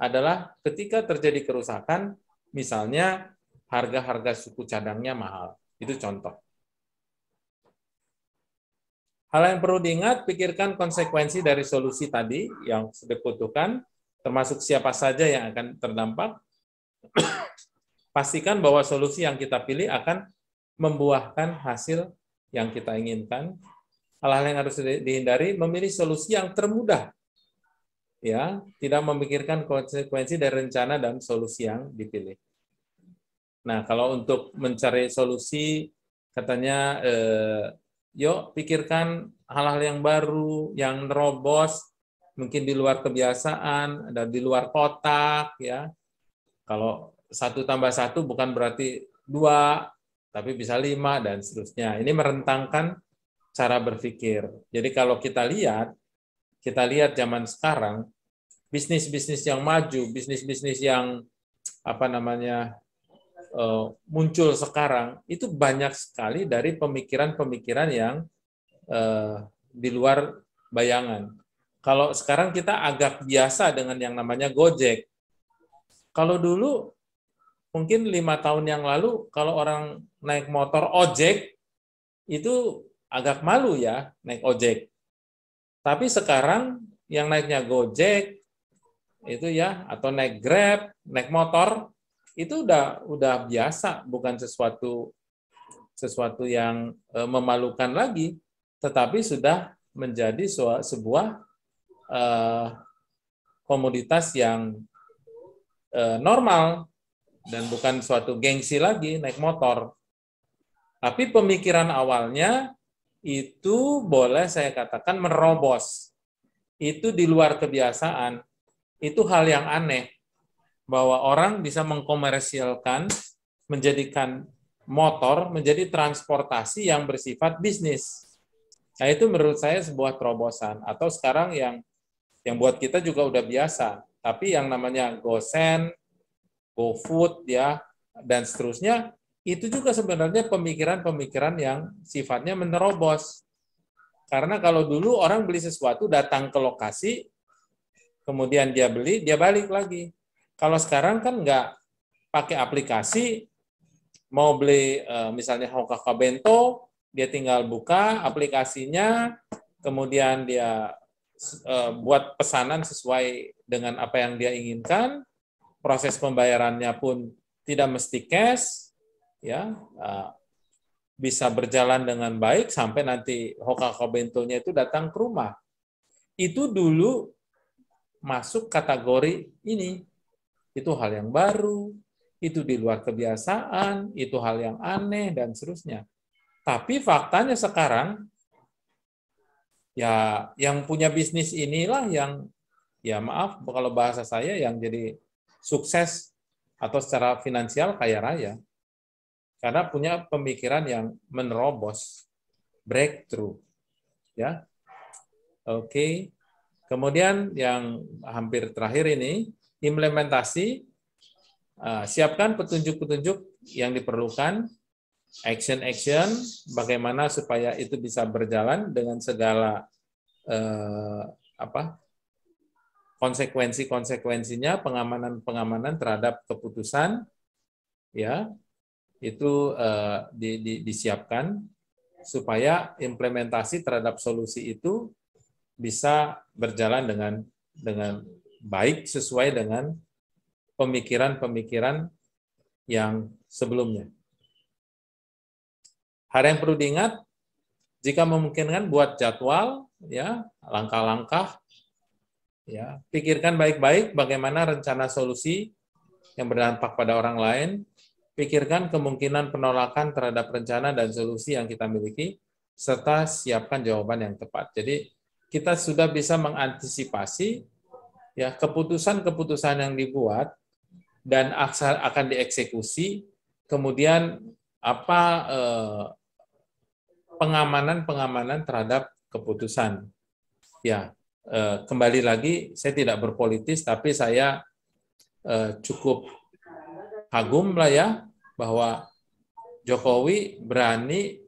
adalah ketika terjadi kerusakan, misalnya harga-harga suku cadangnya mahal. Itu contoh. Hal yang perlu diingat, pikirkan konsekuensi dari solusi tadi yang sudah kutukan, termasuk siapa saja yang akan terdampak. Pastikan bahwa solusi yang kita pilih akan membuahkan hasil yang kita inginkan hal-hal yang harus dihindari, memilih solusi yang termudah. Ya, tidak memikirkan konsekuensi dari rencana dan solusi yang dipilih. Nah, kalau untuk mencari solusi, katanya, eh, yuk pikirkan hal-hal yang baru, yang nerobos, mungkin di luar kebiasaan, ada di luar kotak, ya. Kalau satu tambah satu bukan berarti dua, tapi bisa lima dan seterusnya. Ini merentangkan cara berpikir. Jadi kalau kita lihat, kita lihat zaman sekarang, bisnis-bisnis yang maju, bisnis-bisnis yang apa namanya eh, muncul sekarang itu banyak sekali dari pemikiran-pemikiran yang eh, di luar bayangan. Kalau sekarang kita agak biasa dengan yang namanya Gojek. Kalau dulu mungkin lima tahun yang lalu kalau orang naik motor ojek itu agak malu ya naik ojek. Tapi sekarang yang naiknya Gojek itu ya atau naik Grab, naik motor itu udah udah biasa, bukan sesuatu sesuatu yang e, memalukan lagi, tetapi sudah menjadi sebuah e, komoditas yang e, normal dan bukan suatu gengsi lagi naik motor. Tapi pemikiran awalnya itu boleh saya katakan merobos. Itu di luar kebiasaan. Itu hal yang aneh bahwa orang bisa mengkomersialkan menjadikan motor menjadi transportasi yang bersifat bisnis. Nah, itu menurut saya sebuah terobosan atau sekarang yang yang buat kita juga udah biasa, tapi yang namanya GoSend, GoFood ya dan seterusnya itu juga sebenarnya pemikiran-pemikiran yang sifatnya menerobos. Karena kalau dulu orang beli sesuatu datang ke lokasi, kemudian dia beli, dia balik lagi. Kalau sekarang kan nggak pakai aplikasi, mau beli eh, misalnya Hokka Bento, dia tinggal buka aplikasinya, kemudian dia eh, buat pesanan sesuai dengan apa yang dia inginkan, proses pembayarannya pun tidak mesti cash, ya uh, bisa berjalan dengan baik sampai nanti Hokka Bentonya itu datang ke rumah. Itu dulu masuk kategori ini. Itu hal yang baru, itu di luar kebiasaan, itu hal yang aneh, dan seterusnya. Tapi faktanya sekarang, ya yang punya bisnis inilah yang, ya maaf kalau bahasa saya, yang jadi sukses atau secara finansial kaya raya karena punya pemikiran yang menerobos breakthrough ya oke okay. kemudian yang hampir terakhir ini implementasi e, siapkan petunjuk-petunjuk yang diperlukan action-action bagaimana supaya itu bisa berjalan dengan segala eh, apa konsekuensi-konsekuensinya pengamanan-pengamanan terhadap keputusan ya itu uh, di, di, disiapkan supaya implementasi terhadap solusi itu bisa berjalan dengan dengan baik sesuai dengan pemikiran-pemikiran yang sebelumnya. Hal yang perlu diingat jika memungkinkan buat jadwal ya langkah-langkah ya pikirkan baik-baik bagaimana rencana solusi yang berdampak pada orang lain pikirkan kemungkinan penolakan terhadap rencana dan solusi yang kita miliki, serta siapkan jawaban yang tepat. Jadi kita sudah bisa mengantisipasi ya keputusan-keputusan yang dibuat dan akan dieksekusi, kemudian apa pengamanan eh, pengamanan-pengamanan terhadap keputusan. Ya, eh, kembali lagi saya tidak berpolitis tapi saya eh, cukup lah ya bahwa Jokowi berani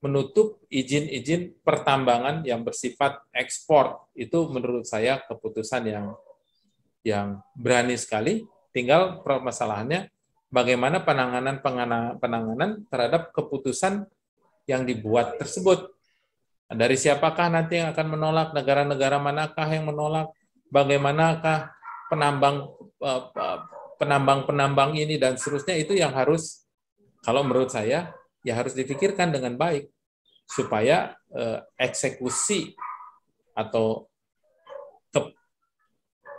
menutup izin-izin pertambangan yang bersifat ekspor. Itu menurut saya keputusan yang yang berani sekali. Tinggal permasalahannya bagaimana penanganan penanganan terhadap keputusan yang dibuat tersebut. Dari siapakah nanti yang akan menolak? Negara-negara manakah yang menolak? Bagaimanakah penambang eh, eh, penambang-penambang ini dan seterusnya itu yang harus kalau menurut saya ya harus dipikirkan dengan baik supaya eh, eksekusi atau ke,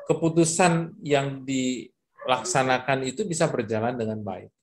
keputusan yang dilaksanakan itu bisa berjalan dengan baik.